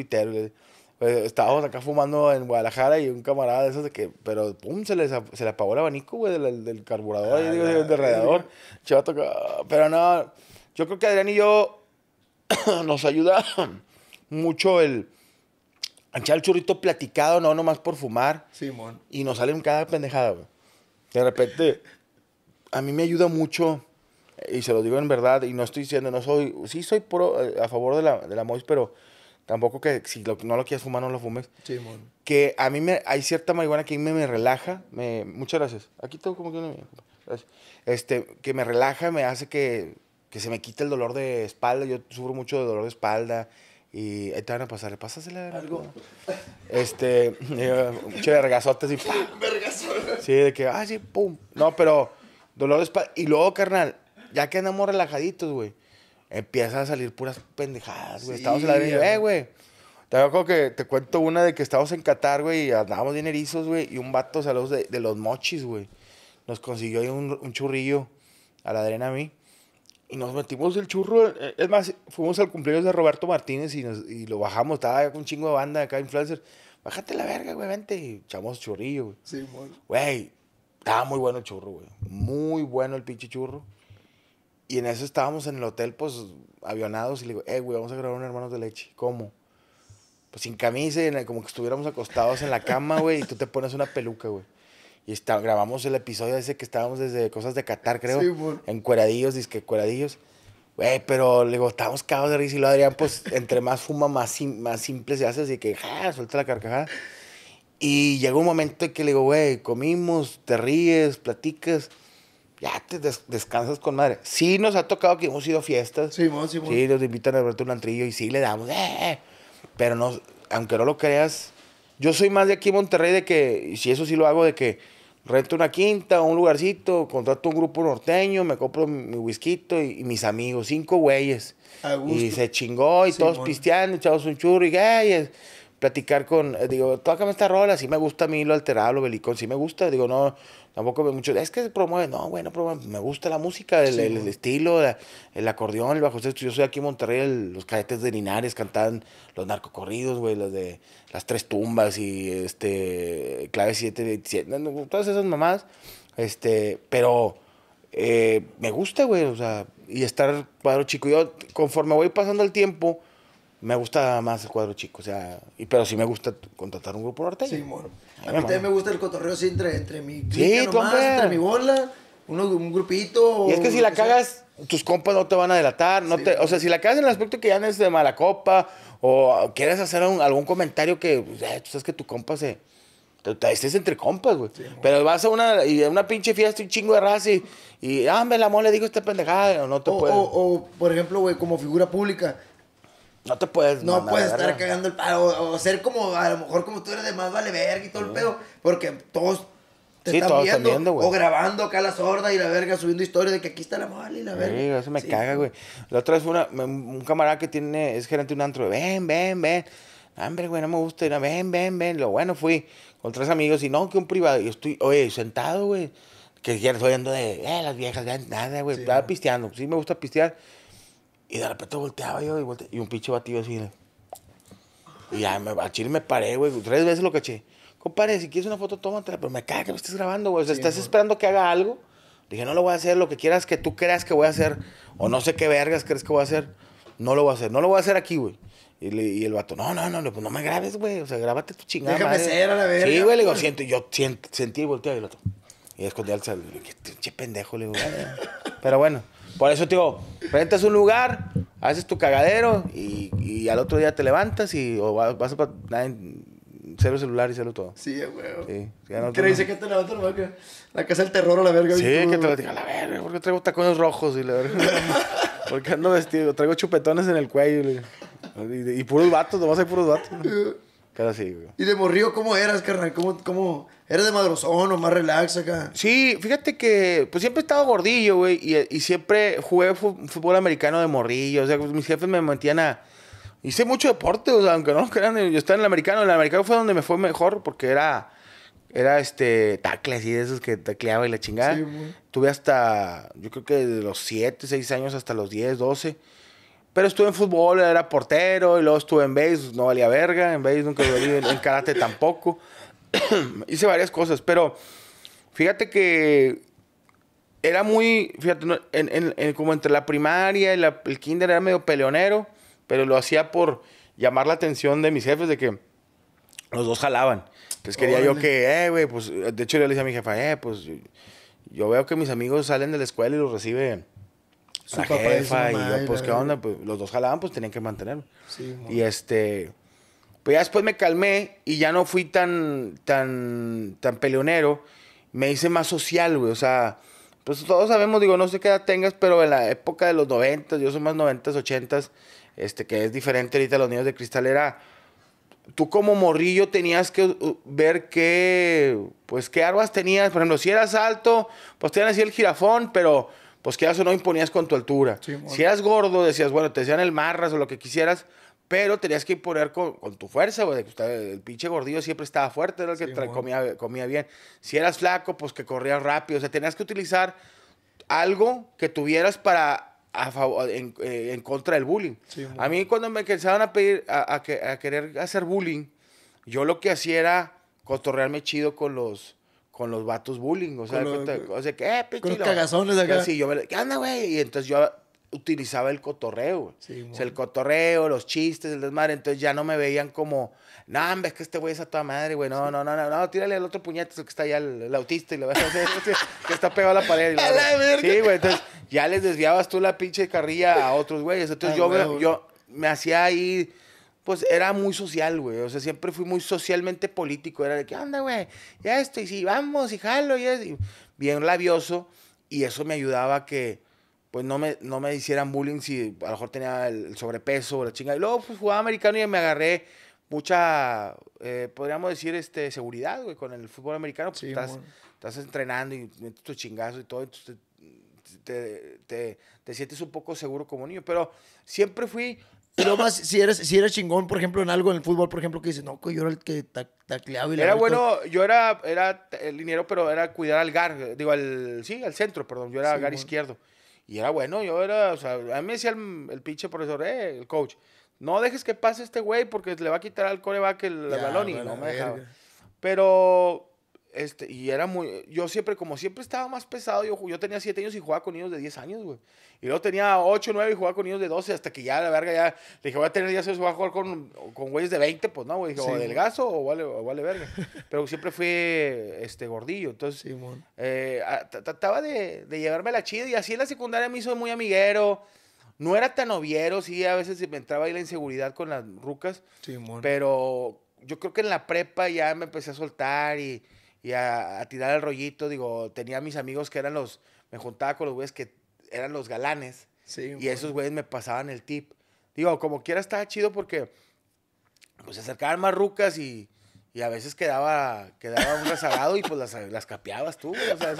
pues, estábamos acá fumando en Guadalajara y un camarada de esos de que, pero pum, se le se apagó el abanico, güey, del, del carburador, ah, digo, del radiador. pero no, yo creo que Adrián y yo [clears throat] nos ayuda [clears throat] mucho el echar el churrito platicado, no nomás por fumar. Simón. y nos sale un cada pendejada, güey. De repente, a mí me ayuda mucho, y se lo digo en verdad, y no estoy diciendo, no soy, sí soy pro, eh, a favor de la, de la MOIS, pero Tampoco que si no lo quieres fumar, no lo fumes. Sí, mon. Que a mí me, hay cierta marihuana que a mí me, relaja. Me, muchas gracias. Aquí tengo como que una... Gracias. Este, que me relaja, me hace que, se me quite el dolor de espalda. Yo sufro mucho de dolor de espalda. Y ahí te van a pasar, pásasela. Algo. Este, mucho [laughs] eh, de y Sí, de que, ah, sí, pum. No, pero dolor de espalda. Y luego, carnal, ya que andamos relajaditos, güey empieza a salir puras pendejadas, güey. estábamos en la arena, eh, güey. Te acuerdo que te cuento una de que estábamos en Qatar, güey, y andábamos bien erizos, güey, y un vato saludos de, de los mochis, güey. Nos consiguió ahí un, un, churrillo a la arena a mí. Y nos metimos el churro. Eh, es más, fuimos al cumpleaños de Roberto Martínez y, lo bajamos. Estaba con un chingo de banda acá, influencer. Bájate la verga, güey, vente. Y echamos churrillo, güey. Sí, güey. Güey, estaba muy bueno el churro, güey. Muy bueno el pinche churro. Y en eso estábamos en el hotel, pues, avionados. Y le digo, eh, güey, vamos a grabar un Hermanos de Leche. ¿Cómo? Pues sin camisa, como que estuviéramos acostados en la cama, [laughs] güey. Y tú te pones una peluca, güey. Y está, grabamos el episodio ese que estábamos desde cosas de Qatar, creo. Sí, bueno. En cueradillos, dizque cueradillos. Güey, pero le digo, estábamos cagados de risa. Y lo Adrián, pues, entre más fuma, más, más simple se hace. Así que, ja, suelta la carcajada. Y llegó un momento en que le digo, güey, comimos, te ríes, platicas ya te descansas con madre. Sí nos ha tocado que hemos ido a fiestas. Sí, sí, sí nos invitan a verte un antrillo y sí le damos. Eh, eh, eh. Pero no, aunque no lo creas, yo soy más de aquí en Monterrey de que, si eso sí lo hago, de que rento una quinta o un lugarcito, contrato un grupo norteño, me compro mi whisky y, mis amigos, cinco güeyes. Y se chingó y todos pisteando, echados un churro y güeyes platicar con, digo, tócame esta rola, sí me gusta a mí lo alterado, lo belicón, sí me gusta, digo, no, Tampoco veo mucho, es que se promueve, no, bueno, promueve, me gusta la música, el, estilo, el acordeón, el bajo sexto. Yo soy aquí en Monterrey, los cadetes de Linares cantaban los narcocorridos, güey, los de las tres tumbas y este, clave 7, todas esas mamás. Este, pero eh, me gusta, güey, o sea, y estar cuadro chico. Yo, conforme voy pasando el tiempo, me gusta más el cuadro chico, o sea, pero sí me gusta contratar un grupo arte. Sí, bueno. A mí también me gusta el cotorreo entre, entre mi sí, entre mi bola, un grupito. Y es que si la cagas, tus compas no te van a delatar, no te, o sea, si la cagas en el aspecto que ya no es de mala copa o quieres hacer algún comentario que, pues, eh, tú sabes que tu compa se... Estés entre compas, güey. pero vas a una, una pinche fiesta, un chingo de raza y, ah, me la mole, digo esta pendejada, O no te o, o, por ejemplo, güey, como figura pública, no te puedes. No puedes estar cagando el palo. O, ser como, a lo mejor como tú eres de más vale verga y todo el pedo. Porque todos te sí, están todos viendo. Están viendo o grabando acá la sorda y la verga, subiendo historias de que aquí está la mala y la verga. Sí, eso me caga, güey. La otra vez fue una, un camarada que tiene, es gerente de un antro. Ven, ven, ven. Hombre, güey, no me gusta. Ir. Ven, ven, ven. Lo bueno fui con tres amigos y no, que un privado. Y estoy, oye, sentado, güey. Que ya estoy ando de, eh, las viejas, nada, güey. Estaba pisteando. Sí, me gusta pistear. Y de repente volteaba yo y, volteaba, y un pinche batido así. Y ya me, a Chile me paré, güey. Tres veces lo caché. Compadre, si quieres una foto, tómatela. Pero me caga que me estés grabando, güey. O sea, estás esperando que haga algo. Dije, no lo voy a hacer. Lo que quieras que tú creas que voy a hacer. O no sé qué vergas crees que voy a hacer. No lo voy a hacer. No lo voy a hacer aquí, güey. Y, el vato, no, no, no, pues no me grabes, güey. O sea, grábate tu chingada. Déjame ser a la verga. Sí, güey, le digo, siento, yo sentí y volteé y el otro. Y escondí al sal. Che pendejo, le digo. Pero bueno. Por eso te digo, rentas un lugar, haces tu cagadero y, y al otro día te levantas y vas, a a... Cero celular y cero todo. Sí, güey. Sí. dice que te levantas la, la casa del terror a la verga. Sí, que te lo diga, la verga, porque traigo tacones rojos y la verga. porque ando vestido, traigo chupetones en el cuello y, y, y puros vatos, nomás hay puros vatos. [laughs] ¿Y de morrillo, cómo eras, carnal? ¿Cómo, cómo? eres de madrozón o más relax acá? Sí, fíjate que pues siempre he estado gordillo, güey. Y, siempre jugué fútbol americano de morrillo. O sea, pues, mis jefes me mantían a... Hice mucho deporte, o sea, aunque no crean, yo estaba en el americano. En el americano fue donde me fue mejor porque era... Era este así de esos que tacleaba y la chingada. Tuve hasta, yo creo que de los 7, 6 años hasta los 10, 12. Pero estuve en fútbol, era portero, y luego estuve en base, pues, no valía verga, en base nunca valí, en, karate tampoco. [clears throat] Hice varias cosas, pero fíjate que era muy, fíjate, como entre la primaria y el kinder era medio peleonero, pero lo hacía por llamar la atención de mis jefes de que los dos jalaban. Entonces quería yo que, eh, güey, pues, de hecho yo le decía a mi jefa, eh, pues, yo veo que mis amigos salen de la escuela y los reciben su jefa, y, pues, ¿qué onda? Pues, los dos jalaban, pues tenían que mantenerme. y este. Pues ya después me calmé y ya no fui tan, tan, tan peleonero. Me hice más social, güey. O sea, pues todos sabemos, digo, no sé qué edad tengas, pero en la época de los 90, yo soy más 90, ochentas, este, que es diferente ahorita a los niños de cristal, era tú como morrillo tenías que uh, ver qué, pues qué armas tenías. Por ejemplo, si eras alto, pues a así el jirafón, pero pues que eso no imponías con tu altura. Si eras gordo, decías, bueno, te decían el marras o lo que quisieras, pero tenías que imponer con, tu fuerza, güey. El pinche gordillo siempre estaba fuerte, era el que comía, bien. Si eras flaco, pues que corrías rápido. O sea, tenías que utilizar algo que tuvieras para eh, en, contra del bullying. a mí cuando me empezaron a pedir, a, querer hacer bullying, yo lo que hacía era cotorrearme chido con los, con los vatos bullying, o sea, o sea, que, eh, pinche. Con los cagazones acá. Sí, yo me, ¿qué anda, güey? Y entonces yo utilizaba el cotorreo, sí, o sea, el cotorreo, los chistes, el desmadre, entonces ya no me veían como, no, es que este güey es a toda madre, güey, no, no, no, no, tírale al otro puñetazo que está allá, el, autista, y lo vas a hacer, [laughs] que está pegado a la pared. Y la, [laughs] sí, güey, entonces ya les desviabas tú la pinche carrilla a otros güeyes, entonces yo, yo me hacía ahí pues era muy social, güey. O sea, siempre fui muy socialmente político. Era de que, anda, güey, ya estoy, y sí, vamos, y jalo, y, es bien labioso. Y eso me ayudaba a que, pues, no me, no me hicieran bullying si a lo mejor tenía el, sobrepeso o la chinga. Y luego, pues, jugaba americano y me agarré mucha, eh, podríamos decir, este, seguridad, güey, con el fútbol americano. Pues, estás, entrenando y metes tu chingazo y todo. Entonces, te sientes un poco seguro como niño. Pero siempre fui y lo más, si eres, si eres chingón, por ejemplo, en algo en el fútbol, por ejemplo, que dices, no, yo era el que tacleaba y Era bueno, yo era, era el dinero, pero era cuidar al gar, digo, al, sí, al centro, perdón, yo era gar izquierdo. Y era bueno, yo era, o sea, a mí me decía el, pinche profesor, eh, el coach, no dejes que pase este güey porque le va a quitar al coreback el, balón y no me dejaba. Pero este, y era muy. Yo siempre, como siempre estaba más pesado, yo, yo tenía 7 años y jugaba con niños de 10 años, güey. Y luego tenía 8, 9 y jugaba con niños de 12, hasta que ya, la verga, ya. Le dije, voy a tener 10 años, voy a jugar con, güeyes de 20, pues no, güey. o delgazo o vale, verga. [laughs] Pero siempre fui este, gordillo, entonces. Sí, eh, trataba de, de llevarme la chida y así en la secundaria me hizo muy amiguero. No era tan oviero sí, a veces me entraba ahí la inseguridad con las rucas. Sí, mon. Pero yo creo que en la prepa ya me empecé a soltar y y a, tirar el rollito. Digo, tenía mis amigos que eran los, me juntaba con los güeyes que eran los galanes. Sí, y esos güeyes me pasaban el tip. Digo, como quiera estaba chido porque pues se acercaban más rucas y, y a veces quedaba, quedaba un rezagado y pues las, las capeabas tú, güey. O sea,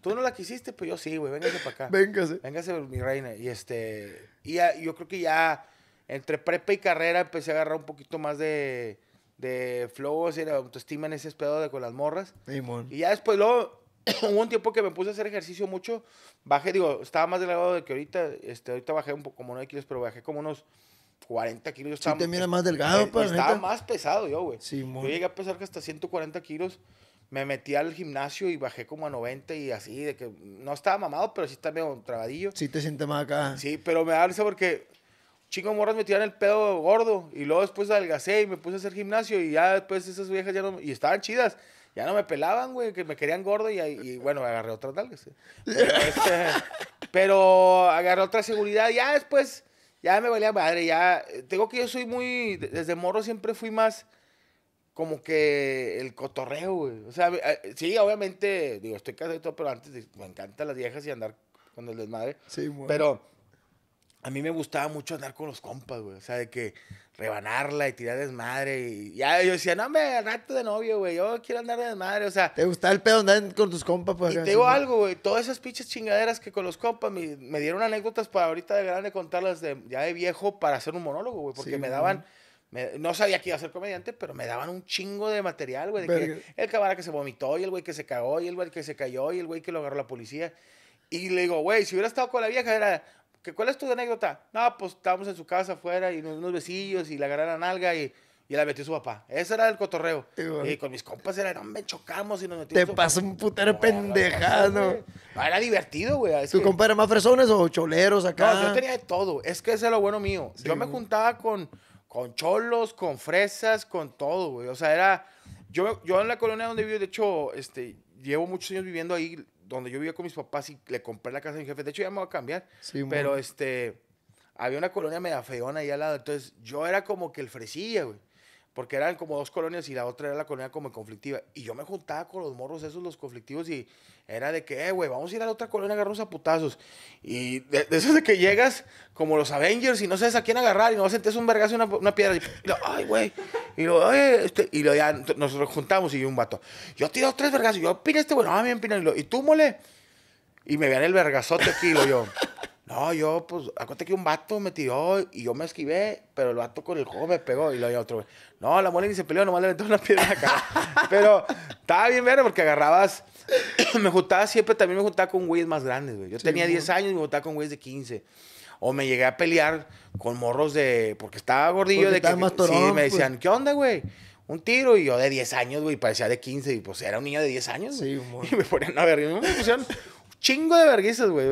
tú no la quisiste, pues yo sí, güey, véngase para acá. Véngase. Véngase, mi reina. Y este, y yo creo que ya entre prepa y carrera empecé a agarrar un poquito más de, de flow, era autoestima en ese pedo de con las morras. y ya después, luego, [clears throat] hubo un tiempo que me puse a hacer ejercicio mucho. Bajé, digo, estaba más delgado de que ahorita. Este, ahorita bajé un poco, como 9 kilos, pero bajé como unos 40 kilos. estaba, sí, mira más delgado, eh, pues, Estaba más pesado yo, güey. Sí, yo llegué a pesar que hasta 140 kilos. Me metí al gimnasio y bajé como a 90 y así, de que no estaba mamado, pero sí estaba medio trabadillo. Sí, te sientes más acá. Sí, pero me da risa porque chingo morros, me tiraron el pedo gordo. Y luego después adelgacé y me puse a hacer gimnasio. Y ya después esas viejas ya no. Y estaban chidas. Ya no me pelaban, güey, que me querían gordo. Y, bueno, agarré otras nalgas. Eh. Este, [laughs] pero, agarré otra seguridad. Ya después, ya me valía madre. Ya. Eh, Tengo que yo soy muy. Desde morro siempre fui más. Como que el cotorreo, güey. O sea, eh, sí, obviamente, digo, estoy casado y todo, pero antes me encantan las viejas y andar con el desmadre. Sí, güey. Pero a mí me gustaba mucho andar con los compas, güey. O sea, de que rebanarla y tirar desmadre. Y ya yo decía, no, me rato de novio, güey. Yo quiero andar de desmadre, o sea. ¿Te gustaba el pedo andar con tus compas? Pues, te digo algo, güey. Todas esas pinches chingaderas que con los compas me, dieron anécdotas para ahorita de grande contarlas de, ya de viejo para hacer un monólogo, güey. Porque me daban... no sabía que iba a ser comediante, pero me daban un chingo de material, güey. el cabrón que se vomitó y el güey que se cagó y el güey que se cayó y el güey que lo agarró la policía. Y le digo, güey, si hubiera estado con la vieja, era, ¿Cuál es tu anécdota? No, pues estábamos en su casa afuera y unos besillos y la agarraron la nalga y, y la metió su papá. Ese era el cotorreo. Y con mis compas era, no, me chocamos y nos metimos. Te pasó un putero pendejado. era divertido, güey. ¿Tu que... compa más fresones o choleros acá? No, yo tenía de todo. Es que ese es lo bueno mío. yo me juntaba con, con cholos, con fresas, con todo, güey. O sea, era. Yo, yo en la colonia donde vivo, de hecho, este, llevo muchos años viviendo ahí donde yo vivía con mis papás y le compré la casa a mi jefe. De hecho, ya me voy a cambiar. Sí, pero este, había una colonia mega feona ahí al lado. Entonces, yo era como que el fresilla, güey porque eran como dos colonias y la otra era la colonia como conflictiva. Y yo me juntaba con los morros esos, los conflictivos, y era de que, eh, güey, vamos a ir a la otra colonia a agarrar a putazos. Y de, esos de que llegas como los Avengers y no sabes a quién agarrar y no sentes un vergazo y una, piedra. Y, ay, güey. Y lo, ay este, y lo ya nos juntamos y un vato. Yo tiro tres vergazos, yo pina este, bueno, a mí me empina. Y, tú, mole. Y me vean el vergazote aquí, lo yo. No, yo, pues, acuérdate que un vato me tiró y yo me esquivé, pero el vato con el joven me pegó y lo había otro. No, la mole ni se peleó, nomás le aventó una piedra en la cara. [laughs] pero estaba bien verde porque agarrabas. [clears throat] me juntaba siempre, también me juntaba con güeyes más grandes, güey. Yo tenía 10 años y me juntaba con güeyes de 15. O me llegué a pelear con morros de. Porque estaba gordillo de que. sí, me pues. decían, ¿qué onda, güey? un tiro y yo de 10 años, güey, parecía de 15 y pues era un niño de 10 años. Sí, [laughs] Y me ponían a ver, y me pusieron Chingo de verguisas, güey.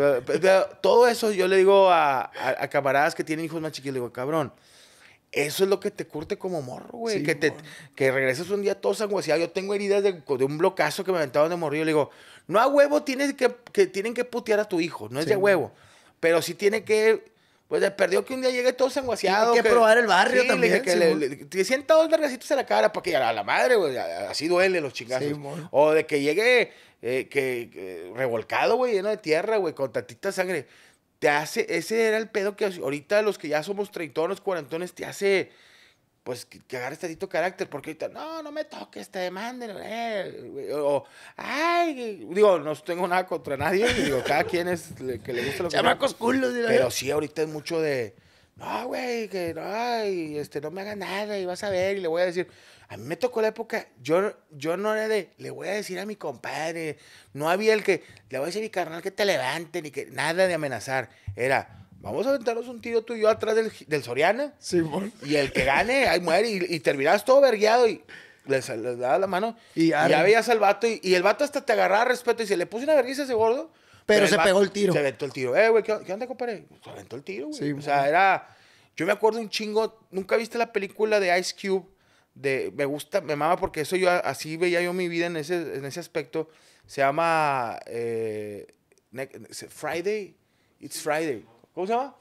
Todo eso yo le digo a, camaradas que tienen hijos más chiquitos, le digo, cabrón, eso es lo que te curte como morro, güey. que, te, que regreses un día todo sanguaseado. Yo tengo heridas de, un blocazo que me aventaron de morrillo. Le digo, no a huevo tienes que, tienen que putear a tu hijo. No es de huevo. Pero sí tiene que pues de perdió que un día llegue todo sanguaseado. Hay que, probar el barrio también. Le, que le, dos largacitos en la cara para que a la madre, güey. Así duele los chingazos. o de que llegue eh, que, revolcado, güey, lleno de tierra, güey, con tantita sangre. Te hace, ese era el pedo que ahorita los que ya somos treintones, cuarentones, te hace pues que, agarre este carácter, porque ahorita, no, no me toques, te demanden, eh, o, ay, digo, no tengo nada contra nadie, digo, cada quien es que le gusta lo Chamacos culos, Pero sí, ahorita es mucho de, no, güey, que no, este, no me haga nada, y vas a ver, y le voy a decir, a mí me tocó la época, yo, yo no era de, le voy a decir a mi compadre, no había el que, le voy a decir a mi carnal que te levante ni que, nada de amenazar, era, Vamos a aventarnos un tiro tú y yo atrás del, Soriana. Sí, Y el que gane, ahí muere. Y, y terminabas todo vergueado y les, la mano. Y, ya veías al vato. Y, el vato hasta te agarraba respeto y se le puse una vergüenza a ese gordo. Pero, se pegó el tiro. Se aventó el tiro. Eh, güey, ¿qué, onda, compadre? Se aventó el tiro, güey. o sea, era. Yo me acuerdo un chingo. ¿Nunca viste la película de Ice Cube? De, me gusta, me mama porque eso yo así veía yo mi vida en ese, en ese aspecto. Se llama eh, Friday. It's Friday. ¿Cómo se llama?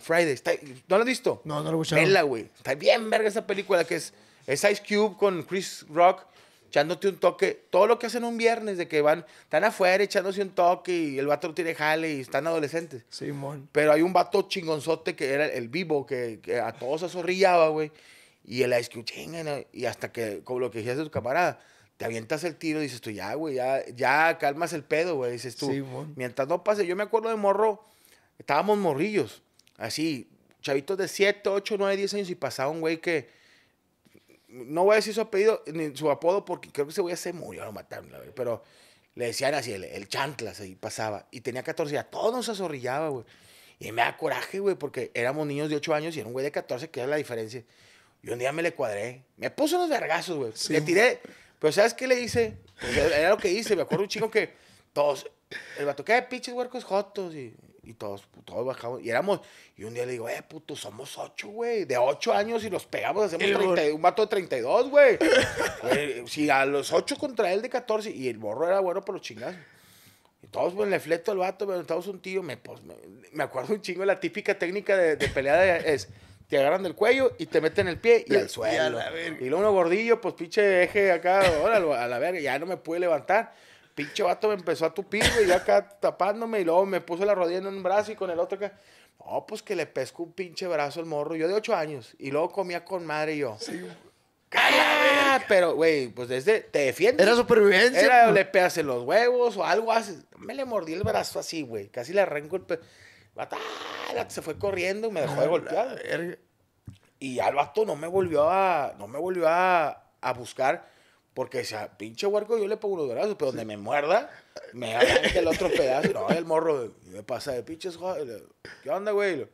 Friday. [coughs] ¿No lo has visto? No, no lo he escuchado. Vela, güey. Está bien verga esa película que es, Ice Cube con Chris Rock echándote un toque. Todo lo que hacen un viernes de que van, están afuera echándose un toque y el vato tiene jale y están adolescentes. Sí, mon. Pero hay un vato chingonzote que era el vivo, que, a todos azorrillaba, güey. Y el Ice Cube, chinga, y hasta que, como lo que dijiste de tu camarada, te avientas el tiro y dices tú, ya, güey, ya, ya calmas el pedo, güey. Dices tú, mientras no pase, yo me acuerdo de morro Estábamos morrillos, así, chavitos de 7, 8, 9, 10 años y pasaba un güey que, no voy a decir su apellido, ni su apodo, porque creo que ese güey se murió, a mataron, la pero le decían así, el, el chantlas ahí pasaba, y tenía 14, ya todo nos azorrillaba, güey. Y me da coraje, güey, porque éramos niños de 8 años y era un güey de 14, que era la diferencia. Y un día me le cuadré, me puso unos vergazos, güey. Le tiré, pero ¿sabes qué le hice? Pues, era lo que hice, me acuerdo un chico que todos, el vato, de pinches huercos jotos? Y y todos, todos bajamos. Y éramos. Y un día le digo, eh, puto, somos ocho, güey. De ocho años y los pegamos, hacemos un vato de 32, güey. si a los ocho contra él de 14. Y el morro era bueno por los chingazos. Y todos, pues, le fleto al vato, me estamos un tío. Pues, me, me, acuerdo un chingo, la típica técnica de, de pelea es te agarran del cuello y te meten el pie y al suelo. Y, luego uno gordillo, pues pinche eje acá, ahora a la verga, ya no me pude levantar pinche vato me empezó a tupir, güey, acá tapándome y luego me puso la rodilla en un brazo y con el otro acá. No, pues que le pesco un pinche brazo al morro. Yo de ocho años y luego comía con madre yo. Sí, ¡Cala! Pero, güey, pues desde te defiende Era supervivencia. Era, le pegas los huevos o algo así. Me le mordí el brazo así, güey. Casi le arranco el. Pe... Ah, se fue corriendo y me dejó de golpear. Y al vato no me volvió a. No me volvió a, a buscar porque decía, pinche huerco yo le pongo unos brazos, pero donde me muerda, me arranca el otro pedazo. No, el morro me pasa de pinches. ¿Qué onda, güey?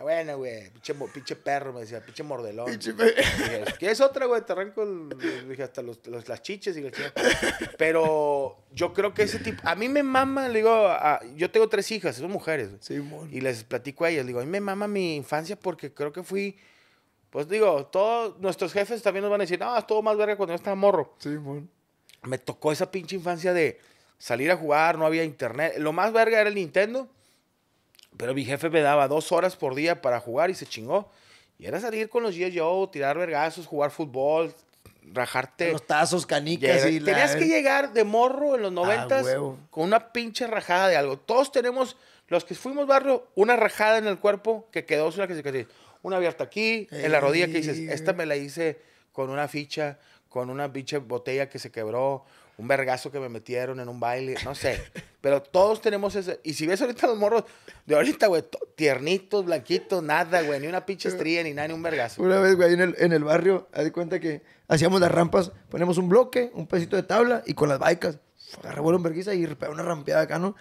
Bueno, güey, pinche, pinche, perro, me decía, pinche mordelón. Pinche ¿Qué es otra, güey? Te arranco hasta los, los, las chiches y el Pero yo creo que ese tipo. A mí me mama, le digo, yo tengo tres hijas, son mujeres. Sí, Y les platico a ellas, digo, a mí me mama mi infancia porque creo que fui pues digo, todos nuestros jefes también nos van a decir, no, es todo más verga cuando yo estaba morro. Sí, bueno. Me tocó esa pinche infancia de salir a jugar, no había internet. Lo más verga era el Nintendo, pero mi jefe me daba dos horas por día para jugar y se chingó. Y era salir con los G.I. Joe, tirar vergazos, jugar fútbol, rajarte. Los tazos, canicas y la... Tenías que llegar de morro en los ah, noventas con una pinche rajada de algo. Todos tenemos, los que fuimos barrio, una rajada en el cuerpo que quedó, una que se una abierta aquí, en la rodilla que dices, esta me la hice con una ficha, con una pinche botella que se quebró, un vergazo que me metieron en un baile, no sé. [laughs] Pero todos tenemos ese. Y si ves ahorita los morros de ahorita, güey, tiernitos, blanquitos, nada, güey, ni una pinche estría, ni nada, ni un vergazo. Una vez, güey, en el, en el barrio, haz cuenta que hacíamos las rampas, ponemos un bloque, un pedacito de tabla y con las baicas, vuelo un verguiza y una rampeada acá, ¿no?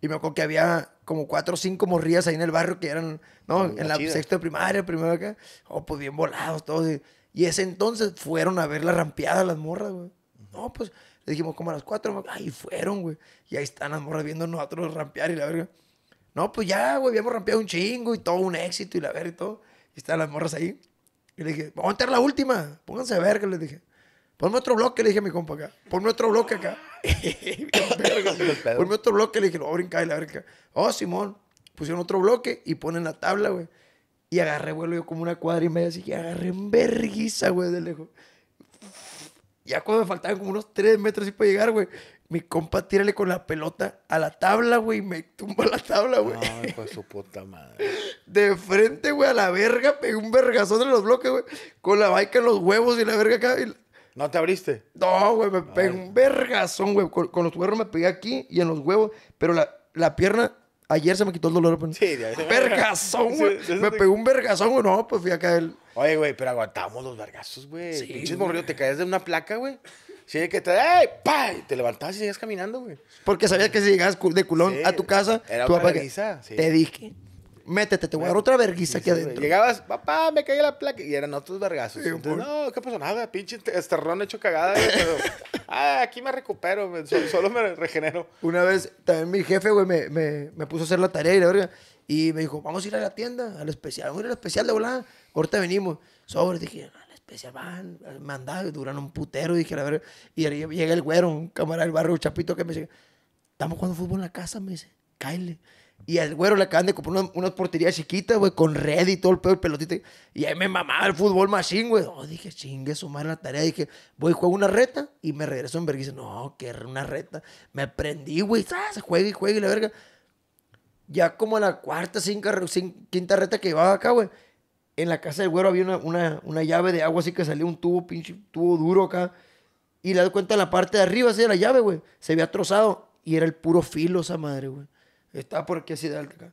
Y me acuerdo que había como cuatro o cinco morrías ahí en el barrio que eran, ¿no? en la, sexta primaria, primero acá. Oh, pues bien volados todos. Y, ese entonces fueron a ver la rampeada las morras, güey. No, pues le dijimos como a las cuatro, ahí fueron, güey. Y ahí están las morras viendo nosotros rampear y la verga. No, pues ya, güey, habíamos rampeado un chingo y todo un éxito y la verga y todo. Y están las morras ahí. Y le dije, vamos a entrar la última, pónganse a verga, le dije. Ponme otro bloque, le dije a mi compa acá. Ponme otro bloque acá. [laughs] [laughs] Ponme otro bloque, le dije, no, brinca y la verga. Oh, Simón, pusieron otro bloque y ponen la tabla, güey. Y agarré vuelo yo como una cuadra y media, así que agarré en verguiza, güey, de lejos. Ya cuando me faltaban como unos tres metros así para llegar, güey, mi compa tírale con la pelota a la tabla, güey, y me tumba la tabla, güey. Ay, pues su puta madre. [laughs] De frente, güey, a la verga, pegué un vergazón en los bloques, güey, con la baica en los huevos y la verga acá. ¿No te abriste? No, güey, me pegué un vergazón, güey. Con, los tuberos me pegué aquí y en los huevos, pero la, la pierna. Ayer se me quitó el dolor, Sí, de ahí Vergazón, [laughs] güey. me pegué pegó un vergazón, güey. No, pues fui a caer. Oye, güey, pero aguantamos los vergazos, güey. Sí, Pinches morrido, te caes de una placa, güey. Sí, que te, ¡ay! ¡pa! te levantabas y seguías caminando, güey. Porque sabías que si llegabas de culón a tu casa, tu te dije métete, te voy a dar otra verguisa aquí adentro. Llegabas, papá, me caí la placa. Y eran otros vergazos. no, ¿qué pasó? Nada, pinche esterrón hecho cagada. [laughs] ah, aquí me recupero, solo, me regenero. Una vez, también mi jefe, güey, me, me, me, puso a hacer la tarea y Y me dijo, vamos a ir a la tienda, al especial. Vamos a ir al especial de volada. Ahorita venimos. Sobre, dije, especial, van, mandado duran un putero, dije, la verga. Y ahí llega el güero, un camarada del barrio, un chapito que me dice, estamos jugando fútbol en la casa, me dice, cállate. Y al güero le acaban de comprar unas una porterías chiquitas, güey, con red y todo el pedo, el pelotito. Y ahí me mamaba el fútbol machín, güey. Oh, dije, chingue, su madre la tarea. Dije, voy, juego una reta y me regreso en vergüenza no, que una reta. Me prendí, güey, ah, se juega y juega y la verga. Ya como la cuarta, cinco, quinta reta que llevaba acá, güey. En la casa del güero había una, una, llave de agua así que salió un tubo, pinche tubo duro acá. Y le doy cuenta en la parte de arriba, así de la llave, güey. Se había trozado y era el puro filo esa madre, güey está por aquí así de alta acá.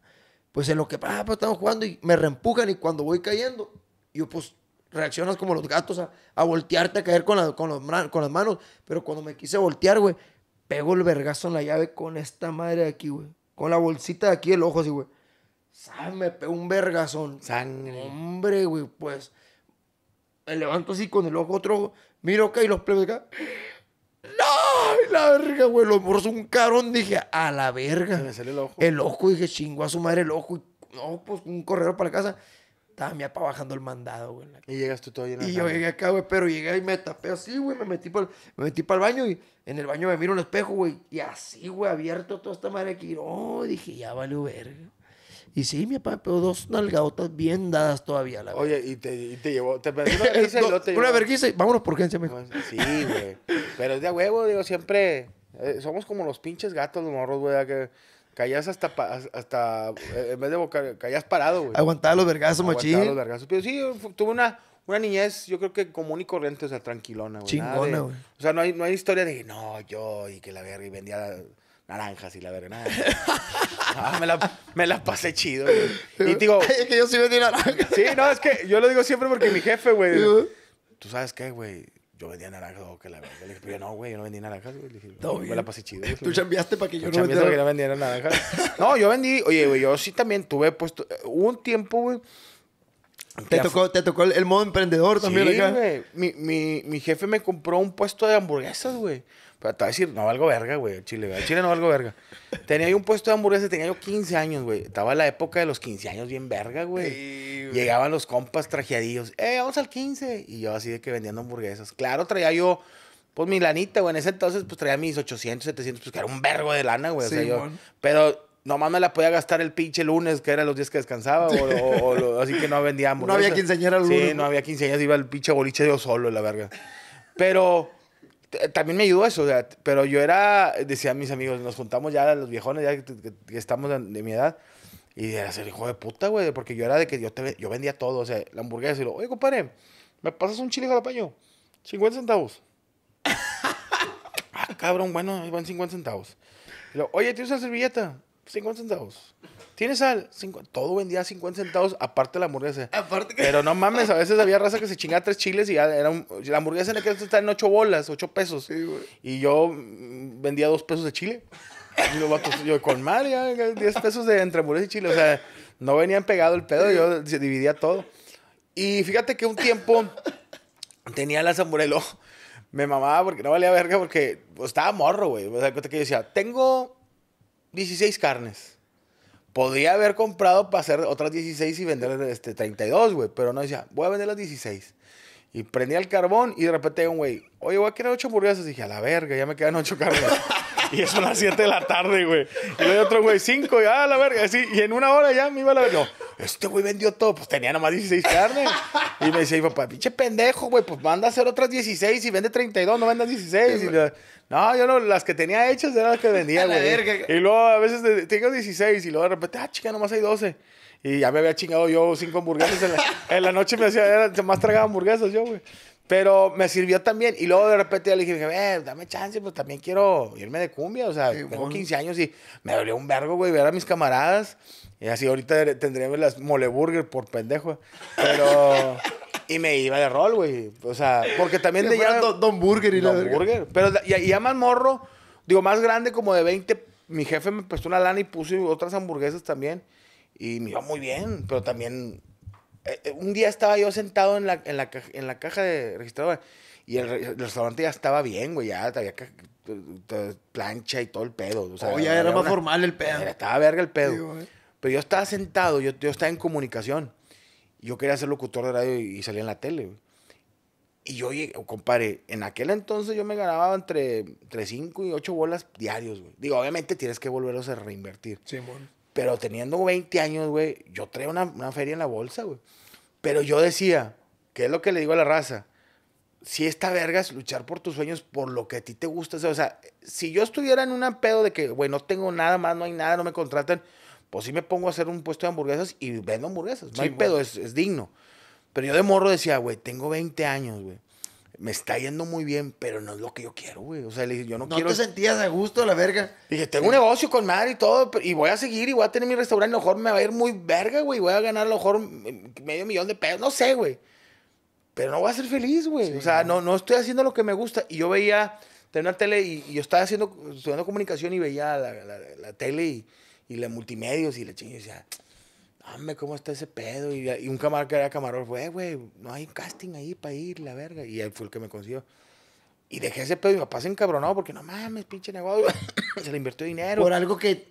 Pues en lo que pasa, ah, pues estamos jugando y me reempujan y cuando voy cayendo, yo pues reaccionas como los gatos a, voltearte, a caer con, con, las manos. Pero cuando me quise voltear, güey, pego el vergazón en la llave con esta madre de aquí, güey. Con la bolsita de aquí el ojo así, güey. ¿Sabes? Me pego un vergazón. Sangre. Hombre, güey, pues. Me levanto así con el ojo, otro Miro acá y los plebes acá. ¡No! la verga, güey. lo morros un carón. Dije, a la verga. Se me salió el ojo. El ojo, dije, chingó a su madre el ojo. Y, no, pues un corredor para la casa. Estaba mi bajando el mandado, güey. Y llegas tú todo en Y yo llegué acá, güey, pero llegué y me tapé así, güey. Me metí para el, el baño y en el baño me miro el espejo, güey. Y así, güey, abierto toda esta madre aquí. No, oh", dije, ya vale, verga. Y sí, mi papá pero dos nalgadotas bien dadas todavía. La Oye, y te, y te llevó, te [laughs] perdí una vergüenza y no Una vergüenza vámonos por urgencia, Sí, güey. Pero es de huevo, digo, siempre... Eh, somos como los pinches gatos, los morros, güey, que... Callas hasta, hasta eh, en vez de boca, callas parado, güey. Aguantaba los vergazos, machín. Aguantaba los vergazos. Pero sí, tuve una, una niñez, yo creo que común y corriente, o sea, tranquilona, güey. Chingona, güey. O sea, no hay, no hay historia de, no, yo, y que la verga, y vendía naranjas y la verdad. [laughs] Ah, me, las pasé chido, güey. Y digo... [laughs] Es que yo sí vendí naranjas. Sí, no, es que yo lo digo siempre porque mi jefe, güey... ¿Tú sabes qué, güey? Yo vendía naranjas, oh, que la verdad. Le dije, pero yo no, güey, yo no vendí naranjas, güey. Le me la pasé chido. Tú chambeaste para que yo, no vendiera. no naranjas. [laughs] no, yo vendí... Oye, güey, yo sí también tuve puesto... Hubo un tiempo, güey... Te tocó, te tocó el, modo emprendedor también sí, Güey. Mi, mi, mi jefe me compró un puesto de hamburguesas, güey. Pero te voy a decir, no valgo verga, güey, Chile, güey. Chile no valgo verga. Tenía yo un puesto de hamburguesas, tenía yo 15 años, güey. Estaba la época de los 15 años bien verga, güey. Llegaban los compas trajeadillos. Eh, vamos al 15. Y yo así de que vendiendo hamburguesas. Claro, traía yo, pues mi lanita, güey. En ese entonces, pues traía mis 800, 700, pues que era un vergo de lana, güey. o sea, pero nomás me la podía gastar el pinche lunes, que era los días que descansaba, o, así que no vendía hamburguesas. [laughs] No había quinceañera el lunes. Sí, no había quinceañeras, iba el pinche boliche yo solo, la verga. Pero también me ayudó eso, o sea, pero yo era, decía mis amigos, nos juntamos ya los viejones, ya que, estamos de, mi edad, y era ser hijo de puta, güey, porque yo era de que yo, te, yo vendía todo, o sea, la hamburguesa, y lo, oye, compadre, ¿me pasas un chile jalapeño? 50 centavos. [laughs] ah, cabrón, bueno, iban 50 centavos. lo, oye, ¿tienes una servilleta? 50 centavos. ¿Tienes sal? todo vendía 50 centavos, aparte la hamburguesa. Aparte Pero no mames, a veces había raza que se chingaba tres chiles y ya era un, la hamburguesa en aquel está en ocho bolas, ocho pesos. Sí, y yo mm, vendía dos pesos de chile. Y yo con madre, 10 pesos de entre hamburguesa y chile. O sea, no venían pegado el pedo, yo dividía todo. Y fíjate que un tiempo tenía la hamburguesas me mamaba porque no valía verga porque pues, estaba morro, güey. O sea, que yo decía, tengo 16 carnes. Podría haber comprado para hacer otras 16 y vender este, 32, güey. Pero no decía, voy a vender las 16. Y prendía el carbón y de repente un güey, oye, voy a querer 8 hamburguesas. Y dije, a la verga, ya me quedan 8 carbones. [laughs] [laughs] Y eso a las 7 de la tarde, güey. Y luego otro, güey, 5, y ah, la verga, así. Y en una hora ya me iba a la verga. este güey vendió todo, pues tenía nomás 16 carnes. Y me decía, papá, pinche pendejo, güey, pues manda a hacer otras 16 y vende 32, no vendas 16. no, yo no, las que tenía hechas eran las que vendía, güey. Y luego a veces tengo 16 y luego de repente, ah, chica, nomás hay 12. Y ya me había chingado yo cinco hamburguesas. En la, noche me hacía, era, más tragaba hamburguesas yo, güey. Pero me sirvió también. Y luego de repente le dije, ve, eh, dame chance, pues también quiero irme de cumbia. O sea, tengo 15 años y me dolió un vergo, güey, ver a mis camaradas. Y así ahorita er, tendríamos las moleburger por pendejo. Pero... Y me iba de rol, güey. O sea, porque también de ya... Don, Burger y Don Burger. Pero ya, más morro, digo, más grande, como de 20, mi jefe me prestó una lana y puso otras hamburguesas también. Y me iba muy bien, pero también eh, eh, un día estaba yo sentado en la, en la, caja, de registro y el, restaurante ya estaba bien, güey, ya había plancha y todo el pedo. O sea, oh, ya era, más formal el pedo. estaba verga el pedo. Pero yo estaba sentado, yo, yo estaba en comunicación. Yo quería ser locutor de radio y, salí salía en la tele, Y yo oh, compadre, en aquel entonces yo me ganaba entre, entre 5 y 8 bolas diarios, güey. Digo, obviamente tienes que volverlos a reinvertir. Sí, bueno. Pero teniendo 20 años, güey, yo traía una, feria en la bolsa, güey. Pero yo decía, qué es lo que le digo a la raza, si esta vergas es luchar por tus sueños, por lo que a ti te gusta. O sea, si yo estuviera en un pedo de que, güey, no tengo nada más, no hay nada, no me contratan, pues sí me pongo a hacer un puesto de hamburguesas y vendo hamburguesas. No hay pedo, es, es, digno. Pero yo de morro decía, güey, tengo 20 años, güey me está yendo muy bien, pero no es lo que yo quiero, güey. O sea, yo no, quiero. No te sentías a gusto, la verga. Dije, tengo un negocio con madre y todo, y voy a seguir y voy a tener mi restaurante. A lo mejor me va a ir muy verga, güey. Voy a ganar a lo mejor medio millón de pesos, no sé, güey. Pero no voy a ser feliz, güey. o sea, no, no estoy haciendo lo que me gusta. Y yo veía, tener una tele y, yo estaba haciendo, estudiando comunicación y veía la, tele y, y la multimedios y la chingada. Y decía, hombre, ¿cómo está ese pedo? Y, un camarada que era camarógrafo, fue güey, no hay casting ahí para ir, la verga. Y él fue el que me consiguió. Y dejé ese pedo y mi papá se encabronó porque no mames, pinche negocio. [coughs] se le invirtió dinero. Por algo que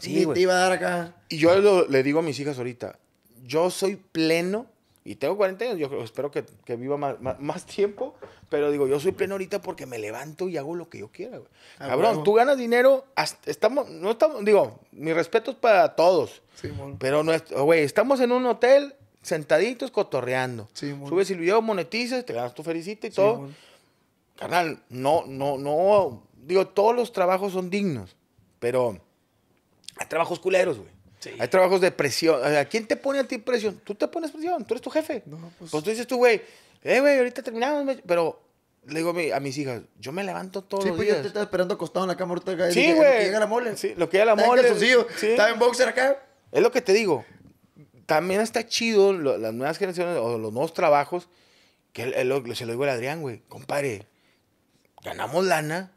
sí, te iba a dar acá. Y yo le digo a mis hijas ahorita, yo soy pleno y tengo 40 años, yo espero que, que viva más, más, tiempo, pero digo, yo soy pleno ahorita porque me levanto y hago lo que yo quiera, güey. Cabrón, tú ganas dinero, estamos, no estamos, digo, mis respetos para todos, Sí, Pero nuestro, oh, güey, estamos en un hotel sentaditos cotorreando. Sí, Subes el video, monetizas, te ganas tu felicita y todo. Sí, Carnal, no, no, no. Digo, todos los trabajos son dignos, pero hay trabajos culeros, güey. Sí. Hay trabajos de presión. O sea, ¿Quién te pone a ti presión? Tú te pones presión, tú eres tu jefe. No, pues... pues tú dices tú, güey, eh, güey, ahorita terminamos, pero le digo a, mis hijas, yo me levanto todos sí, los días. Sí, pues yo te estaba esperando acostado en la cama ahorita. Sí, güey. Lo que llega la mole. Sí, lo que llega la mole. Está en, en boxer acá. Es lo que te digo. También está chido las nuevas generaciones o los nuevos trabajos. Que se lo digo al Adrián, güey. Compadre, ganamos lana.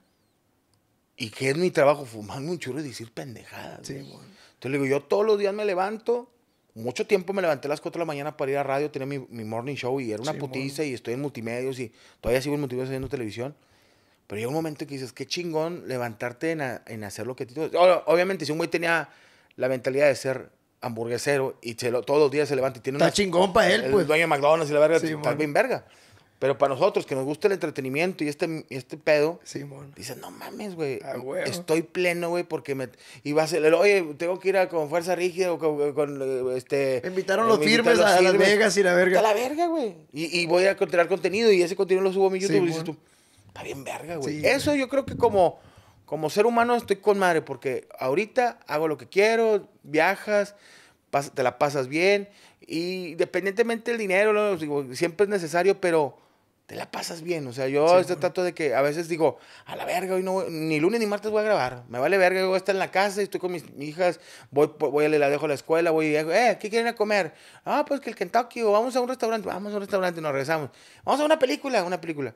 ¿Y ¿qué es mi trabajo? Fumarme un churro y decir pendejadas. Entonces le digo, yo todos los días me levanto. Mucho tiempo me levanté a las 4 de la mañana para ir a radio, tenía mi, morning show y era una putiza y estoy en multimedios y todavía sigo en multimedios haciendo televisión. Pero llega un momento que dices, qué chingón levantarte en, hacer lo que tú... Obviamente, si un güey tenía la mentalidad de ser hamburguesero y todos los días se levanta y tiene una... Está chingón para él, pues. El dueño de McDonald's y la verga, está bien verga. Pero para nosotros, que nos gusta el entretenimiento y este, este pedo, sí, dicen, no mames, güey. Ah, estoy pleno, güey, porque me. Y va a ser, oye, tengo que ir a, con fuerza rígida o con, este. Me invitaron eh, los firmes a, Las Vegas y la verga. A la verga, güey. Y, voy a crear contenido y ese contenido lo subo a mi YouTube. y dices tú, está bien verga, güey. Eso yo creo que como como ser humano estoy con madre porque ahorita hago lo que quiero, viajas, te la pasas bien y independientemente del dinero, siempre es necesario, pero te la pasas bien. O sea, yo este trato de que a veces digo, a la verga, hoy no, ni lunes ni martes voy a grabar. Me vale verga, yo voy a estar en la casa y estoy con mis hijas, voy, voy le la dejo a la escuela, voy y digo, eh, ¿qué quieren a comer? Ah, pues que el Kentucky, vamos a un restaurante, vamos a un restaurante y nos regresamos. Vamos a una película, una película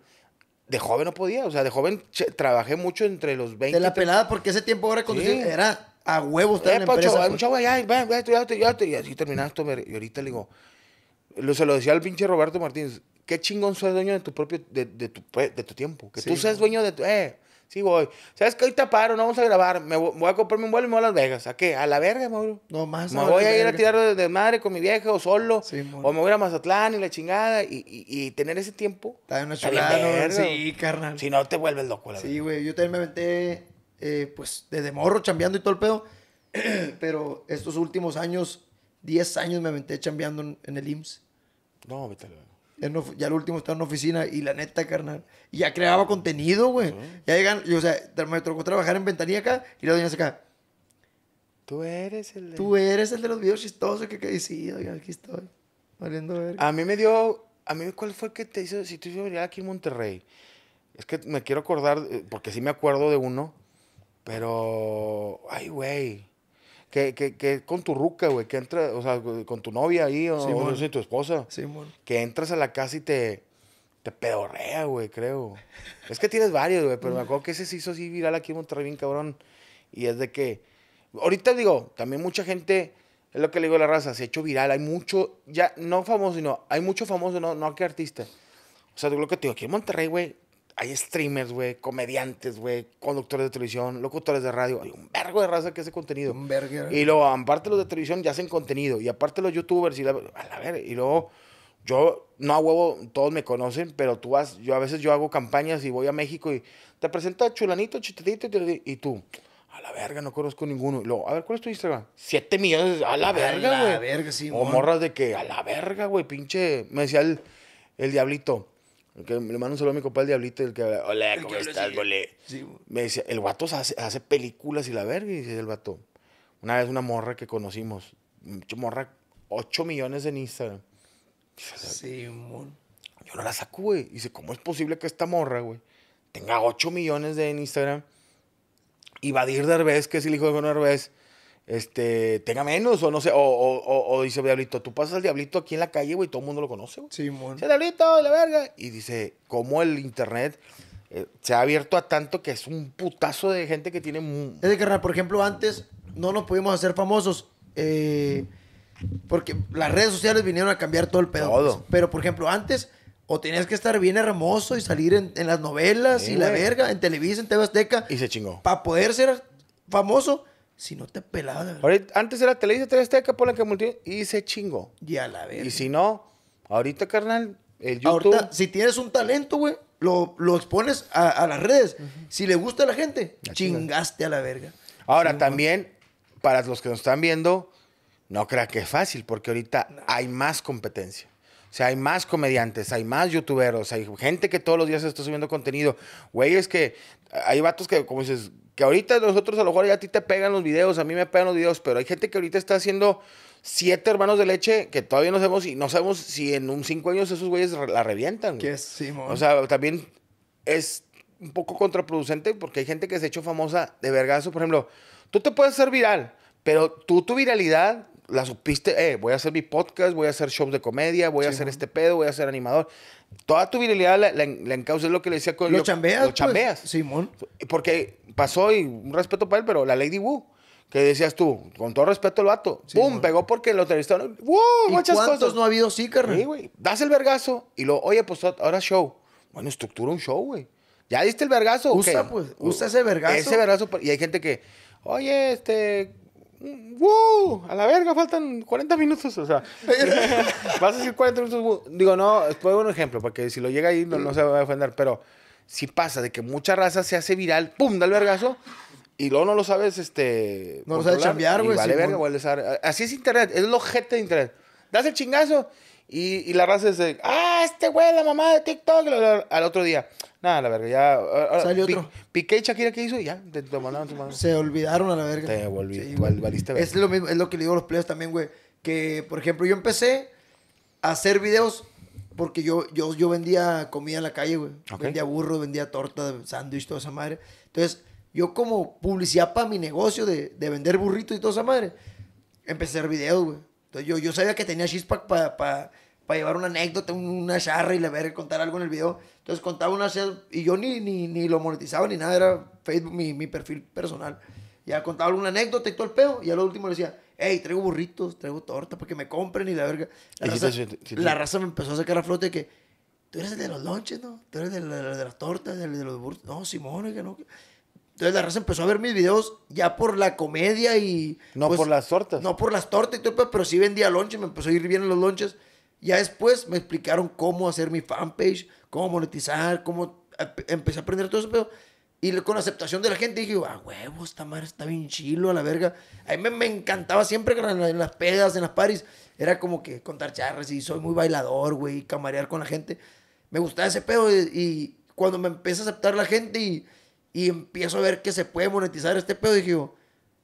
de joven no podía. O sea, de joven trabajé mucho entre los 20. De la pelada, porque ese tiempo ahora era a huevos. estar en empresa, ya, ya, y así Y ahorita le digo, lo, se lo decía al pinche Roberto Martínez, qué chingón soy dueño de tu propio, de, tu, pues, de tu tiempo. Que tú seas dueño de tu, eh, Sí voy. ¿Sabes que Ahorita paro, no vamos a grabar. Me voy a comprarme un vuelo y me voy a Las Vegas. ¿A qué? A la verga, Mauro. No más. Me voy a ir a tirar de, madre con mi vieja o solo. Sí, o me voy a Mazatlán y la chingada. Y, tener ese tiempo. Está en una chingada. sí, carnal. Si no, te vuelves loco, la Sí, güey. Yo también me aventé, eh, pues, desde morro, chambeando y todo el pedo. [clears throat] Pero estos últimos años, 10 años me aventé chambeando en, el IMSS. No, vete a ya el último estaba en oficina y la neta, carnal. Y ya creaba contenido, güey. Ya llegan, yo o sea, me tocó trabajar en ventanilla acá y la doña se acá. Tú eres el de... Tú eres el de los videos chistosos que, que sí, oiga, aquí estoy. A mí me dio... A mí, ¿cuál fue el que te hizo? Si tú hiciste aquí en Monterrey. Es que me quiero acordar, eh, porque sí me acuerdo de uno, pero... Ay, güey que, que, con tu ruca, güey, que entra o sea, con tu novia ahí, o, sí, tu esposa. Sí, que entras a la casa y te, te pedorrea, güey, creo. es que tienes varios, güey, pero me acuerdo que ese se hizo así viral aquí en Monterrey, bien cabrón. Y es de que, ahorita digo, también mucha gente, es lo que le digo a la raza, se ha hecho viral. Hay mucho, ya, no famoso, sino, hay mucho famoso, no, no que artista. O sea, lo que te digo, aquí en Monterrey, güey, hay streamers, güey, comediantes, güey, conductores de televisión, locutores de radio. Hay un vergo de raza que hace contenido. Un vergo. Eh. Y luego, aparte los de televisión ya hacen contenido. Y aparte los youtubers y A la ver, y luego... Yo, no a huevo, todos me conocen, pero tú vas... Yo a veces yo hago campañas y voy a México y... Te presenta chulanito, chitadito y tú... A la verga, no conozco ninguno. Y luego, a ver, ¿cuál es tu Instagram? Siete millones. A la verga, güey. A la verga, sí, O morras de que, a la verga, güey, pinche... Me decía el, el diablito... Que le mando un saludo a mi compa el Diablito, el que habla, hola, ¿cómo estás, me decía, el vato hace, películas y la verga, y dice el vato. Una vez una morra que conocimos, morra, 8 millones en Instagram. Sí, Yo no la saco, güey. Dice, ¿cómo es posible que esta morra, güey, tenga 8 millones de en Instagram? Y Vadir Derbez, que es el hijo de Juan este, tenga menos, o no sé, o, o, dice, Diablito, tú pasas al Diablito aquí en la calle, güey, todo el mundo lo conoce, güey. Sí, mon. Diablito, la verga. Y dice, como el internet eh, se ha abierto a tanto que es un putazo de gente que tiene... Es de que, por ejemplo, antes no nos pudimos hacer famosos, eh, porque las redes sociales vinieron a cambiar todo el pedo. Pues. Pero, por ejemplo, antes... O tenías que estar bien hermoso y salir en, las novelas y la verga, en Televisa, en TV Azteca. Y se chingó. Para poder ser famoso si no te pelaba. Ahorita, antes era Televisa 3 Azteca, por que multi y se chingo. Y a la vez. Y si no, ahorita, carnal, el YouTube. Ahorita, si tienes un talento, güey, lo, expones a, las redes. Si le gusta a la gente, chingaste a la verga. Ahora, también, para los que nos están viendo, no crea que es fácil, porque ahorita hay más competencia. O sea, hay más comediantes, hay más youtuberos, hay gente que todos los días está subiendo contenido. Güey, es que hay vatos que, como dices, que ahorita nosotros a lo mejor ya a ti te pegan los videos, a mí me pegan los videos, pero hay gente que ahorita está haciendo siete hermanos de leche que todavía no sabemos y no sabemos si en un cinco años esos güeyes la revientan. Que es, sí, o sea, también es un poco contraproducente porque hay gente que se ha hecho famosa de vergazo. Por ejemplo, tú te puedes hacer viral, pero tú tu viralidad la supiste, eh, voy a hacer mi podcast, voy a hacer shows de comedia, voy a hacer este pedo, voy a ser animador. Toda tu virilidad la, la, es lo que le decía con... Lo, lo chambeas. Lo pues, chambeas. Simón. Porque pasó, y un respeto para él, pero la Lady Wu, que decías tú, con todo respeto al vato, sí, Pegó porque lo entrevistaron. ¡Wow! muchas cuántos cosas. no ha habido sí, carnal? Sí, güey. Das el vergazo y lo, oye, pues ahora show. Bueno, estructura un show, güey. ¿Ya diste el vergazo? Usa, pues. Usa ese vergazo. Ese vergazo. Y hay gente que, oye, este ¡Woo! A la verga, faltan 40 minutos. O sea, [laughs] vas a decir 40 minutos. Digo, no, es un ejemplo, porque si lo llega ahí no, se va a ofender, pero si pasa de que mucha raza se hace viral, ¡pum! da el vergazo. Y luego no lo sabes, este. No lo sabes cambiar, güey. Así es internet, es lo jete de internet. Das el chingazo y, y la raza dice, ¡ah, este güey, la mamá de TikTok! Al otro día, Nada, la verga, ya. Salió otro. Piqué y Shakira, ¿qué hizo? Y ya, te tomaron Se olvidaron a la verga. Te volví, sí, valiste verga. Es lo, mismo, es lo que le digo a los players también, güey. Que, por ejemplo, yo empecé a hacer videos porque yo, yo, yo vendía comida en la calle, güey. Vendía burro vendía torta sándwich, toda esa madre. Entonces, yo como publicidad para mi negocio de, de vender burritos y toda esa madre, empecé a hacer videos, güey. Entonces, yo, yo sabía que tenía chispa para para llevar una anécdota, una charra y le ver contar algo en el video. Entonces contaba una y yo ni, ni, ni lo monetizaba ni nada, era Facebook, mi, mi perfil personal. Ya contaba alguna anécdota y todo el pedo. Y a lo último le decía, hey, traigo burritos, traigo torta para que me compren y la verga. La, raza, me empezó a sacar a flote que, tú eres el de los lonches, ¿no? Tú eres el de, las tortas, el de los burritos. No, Simón, que no. Entonces la raza empezó a ver mis videos ya por la comedia y... No pues, por las tortas. No por las tortas y todo el pedo, pero sí vendía lonches, me empezó a ir bien en los lonches. Ya después me explicaron cómo hacer mi fanpage, cómo monetizar, cómo empecé a aprender todo eso, pero... Y con la aceptación de la gente dije, ah, huevos, esta madre está bien chilo a la verga. A mí me, encantaba siempre en las pedas, en las paris. Era como que contar charlas y soy muy bailador, güey, camarear con la gente. Me gustaba ese pedo y, cuando me empecé a aceptar la gente y, y, empiezo a ver que se puede monetizar este pedo, dije,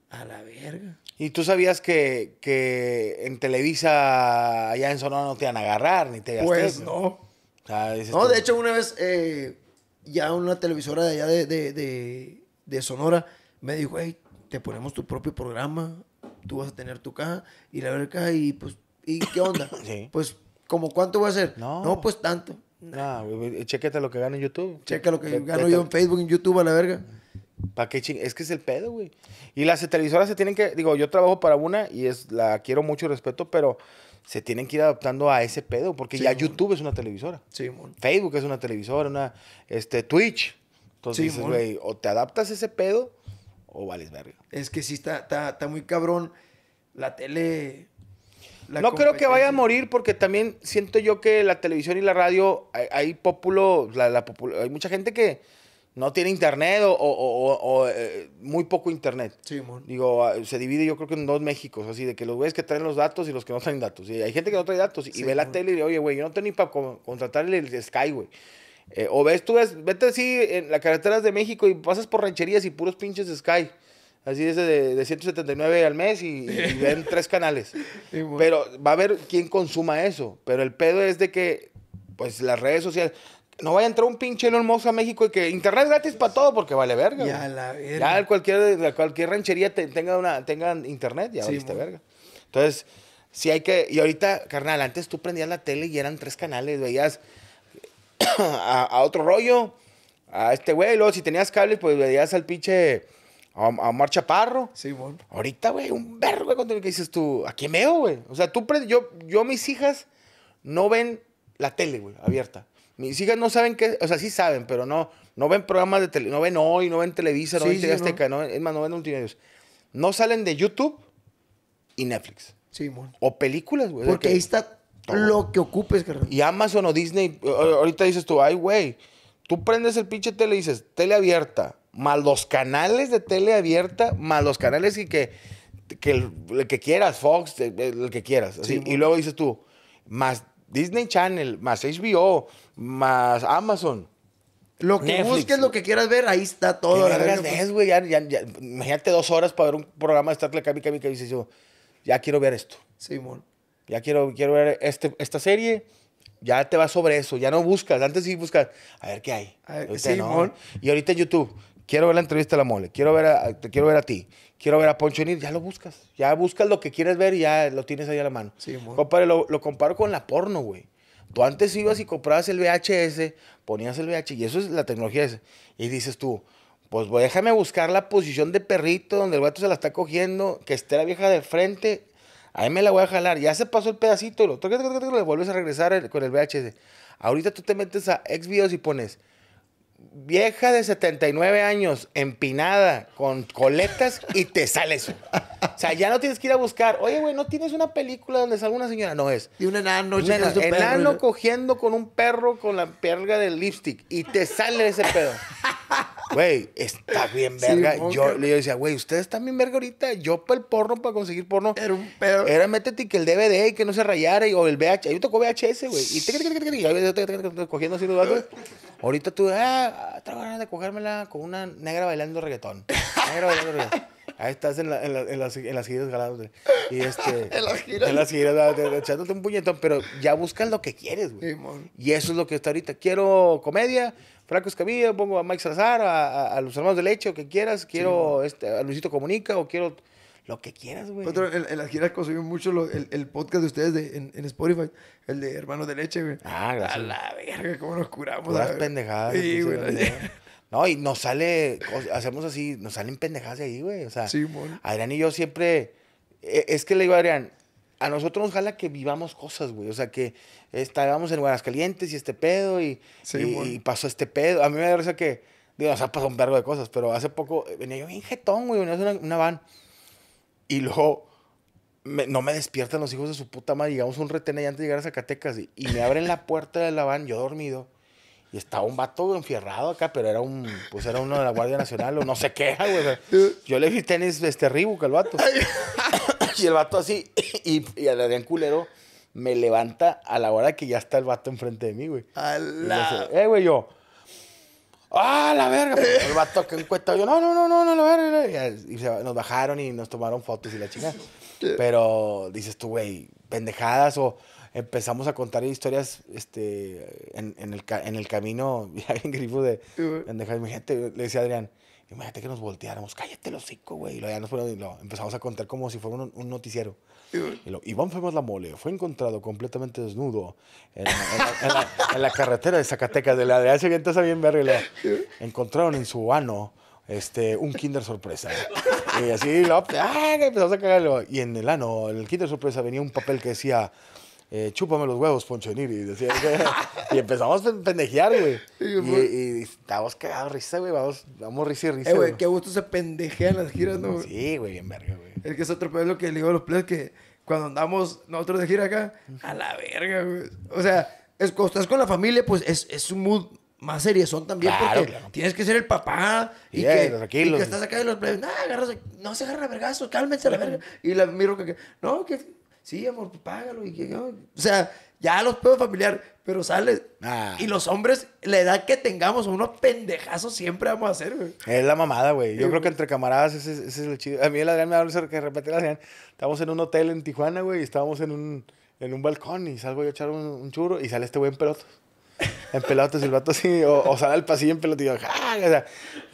a la verga. Y tú sabías que, que en Televisa, allá en Sonora, no te iban a agarrar, ni te Pues no. no, de hecho, una vez eh, ya una televisora de allá de, Sonora me dijo, hey, te ponemos tu propio programa, tú vas a tener tu caja y la verga y pues, ¿y qué onda? [coughs] Pues, ¿como cuánto va a ser? No. no, pues tanto. Nah, chequete lo que gano en YouTube. Checa lo que, gano yo en Facebook, en YouTube a la verga. ¿Para qué ching? Es que es el pedo, güey. Y las televisoras se tienen que. Digo, yo trabajo para una y es, la quiero mucho y respeto, pero se tienen que ir adaptando a ese pedo, porque ya YouTube es una televisora. Sí, mon. Facebook es una televisora, una este, Twitch. Entonces güey, o te adaptas a ese pedo o vales verga. Es que sí está, está, está muy cabrón. La tele. no creo que vaya a morir porque también siento yo que la televisión y la radio hay, la, la populo, hay mucha gente que no tiene internet o, eh, muy poco internet. Digo, ah, se divide yo creo que en dos México así de que los güeyes que traen los datos y los que no traen datos. Y hay gente que no trae datos y, ve la tele y dice, oye, güey, yo no tengo ni para contratarle contratar el Sky, güey. Eh, o ves, tú vete así en las carreteras de México y pasas por rancherías y puros pinches Sky. Así es de, 179 al mes y, [laughs] ven tres canales. pero va a ver quién consuma eso. Pero el pedo es de que, pues las redes sociales, no vaya a entrar un pinche Elon a México y que internet gratis para todo porque vale verga. Ya, la verga. Ya cualquier, cualquier ranchería tenga, una, tenga internet, ya verga. Entonces, sí hay que. Y ahorita, carnal, antes tú prendías la tele y eran tres canales, veías [coughs] a, otro rollo, a este güey. Luego, si tenías cable, pues veías al pinche. A, a Omar Chaparro. Sí, güey. Ahorita, güey, un vergo cuando que dices tú. ¿A qué meo, güey? O sea, tú. Yo, yo, mis hijas no ven la tele, güey, abierta. Mis hijas no saben qué, o sea, sí saben, pero no, no ven programas de tele... no ven hoy, no ven Televisa, no ven no. es más, no ven multimedios. No salen de YouTube y Netflix. Sí, mon. O películas, güey. Porque ahí está lo que ocupes, carnal. Y Amazon o Disney, ahorita dices tú, ay, güey, tú prendes el pinche tele y dices, tele abierta, más los canales de tele abierta, más los canales y que, que el, que quieras, Fox, el, que quieras. y luego dices tú, más Disney Channel, más HBO, más Amazon. Lo que busques, lo que quieras ver, ahí está todo. güey? imagínate dos horas para ver un programa de estar mí, que dices yo, ya quiero ver esto. Simón. ya quiero, quiero ver este, esta serie. Ya te vas sobre eso. Ya no buscas. Antes sí buscas. A ver qué hay. A Y ahorita en YouTube. Quiero ver la entrevista de la mole. Quiero ver a, te quiero ver a ti. Quiero ver a Poncho Nir. Ya lo buscas. Ya buscas lo que quieres ver y ya lo tienes ahí a la mano. Simón lo, lo comparo con la porno, güey. Tú antes ibas y comprabas el VHS, ponías el VHS, y eso es la tecnología esa. Y dices tú, pues voy, pues, déjame buscar la posición de perrito donde el gato se la está cogiendo, que esté la vieja de frente, ahí me la voy a jalar. Ya se pasó el pedacito y lo, le vuelves a regresar con el VHS. Ahorita tú te metes a Xvideos y pones vieja de 79 años, empinada, con coletas y te sale eso. O sea, ya no tienes que ir a buscar. Oye, güey, ¿no tienes una película donde sale una señora? No es. Y un enano. Un enano, enano cogiendo con un perro con la perga del lipstick y te sale ese pedo güey, está bien verga. yo le decía, güey, ustedes están bien verga ahorita. Yo para el porno, para conseguir porno. Era un pedo. Era métete que el DVD y que no se rayara y, o el VHS. Yo tocó VHS, güey. Y te, cogiendo así los vasos. Ahorita tú, ah, ah ganas de cogérmela con una negra bailando reggaetón. Negra bailando reggaetón. Ahí estás en, en, las, en las giras galadas, Y este, [laughs] en las giras. En las giras, ah, echándote un puñetón. Pero ya buscas lo que quieres, güey. y eso es lo que está ahorita. Quiero comedia Franco Escamilla, pongo a Mike Salazar, a, los hermanos de leche, o que quieras, quiero este, a Luisito Comunica, o quiero lo que quieras, güey. en, las giras consumimos mucho el, podcast de ustedes en, Spotify, el de Hermanos de Leche, güey. Ah, gracias. A la verga, cómo nos curamos. Las pendejadas. Sí, güey. No, y nos sale, hacemos así, nos salen pendejadas de ahí, güey. O sea, Adrián y yo siempre, e, es que le digo a Adrián, a nosotros nos jala que vivamos cosas, güey. O sea, que estábamos en Calientes y este pedo y, pasó este pedo. A mí me da risa que, digo, o sea, pasó un vergo de cosas, pero hace poco eh, venía yo bien jetón, güey, venía una, una van. Y luego no me despiertan los hijos de su puta madre. Llegamos a un retén allá antes de llegar a Zacatecas y, me abren la puerta de la van, yo dormido. Y estaba un vato enfierrado acá, pero era un, pues era uno de la Guardia Nacional o no sé qué, güey. [laughs] yo le vi tenis este ribuca al vato. [laughs] [laughs] y el vato así, y, Adrián Culero me levanta a la hora que ya está el vato enfrente de mí, güey. A eh, güey, yo. ¡Ah, la verga! el vato que encuesta, yo, no, no, no, no, no, la verga. Y, nos bajaron y nos tomaron fotos y la chingada. [laughs] Pero dices tú, güey, pendejadas o empezamos a contar historias este, en, en el, en el camino, ya en grifo de pendejadas. Mi gente, le decía Adrián, Imagínate que nos volteáramos, cállate los hocico, güey. Y lo, ya nos fueron, empezamos a contar como si fuera un, noticiero. Y lo, Iván más La Mole fue encontrado completamente desnudo en, la, carretera de Zacatecas, de la de hace bien, bien Encontraron en su ano este, un Kinder Sorpresa. Y así, lo, ah, empezamos a cagarlo. Y en el ano, en el Kinder Sorpresa venía un papel que decía eh, chúpame los huevos, Poncho Niri. Decía, [laughs] y empezamos a pendejear, güey. Y, estábamos cagados risa, güey. Vamos, vamos risa y risa. Eh, güey, qué gusto se pendejean las giras, ¿no? Sí, güey, bien verga, güey. Es que es otro pedo lo que le digo a los players que cuando andamos nosotros de gira acá, a la verga, güey. O sea, es, cuando estás con la familia, pues es, es un mood más seriezón también claro, claro. tienes que ser el papá y, que, estás acá de los No, no, agarras, no se agarra vergazo, cálmense a la verga. Y la miro que, no, que sí, amor, pues, págalo. Y O sea, ya los puedo familiar, pero sale... Y los hombres, la edad que tengamos, unos pendejazos siempre vamos a hacer, güey. Es la mamada, güey. Yo creo que entre camaradas ese, es el chido. A mí el Adrián me habla que de repente Adrián, Estamos en un hotel en Tijuana, güey, y estábamos en un, en un balcón y salgo yo a echar un, churro y sale este buen en en pelotas, el vato así, o, sale al pasillo en pelotas ah", o sea,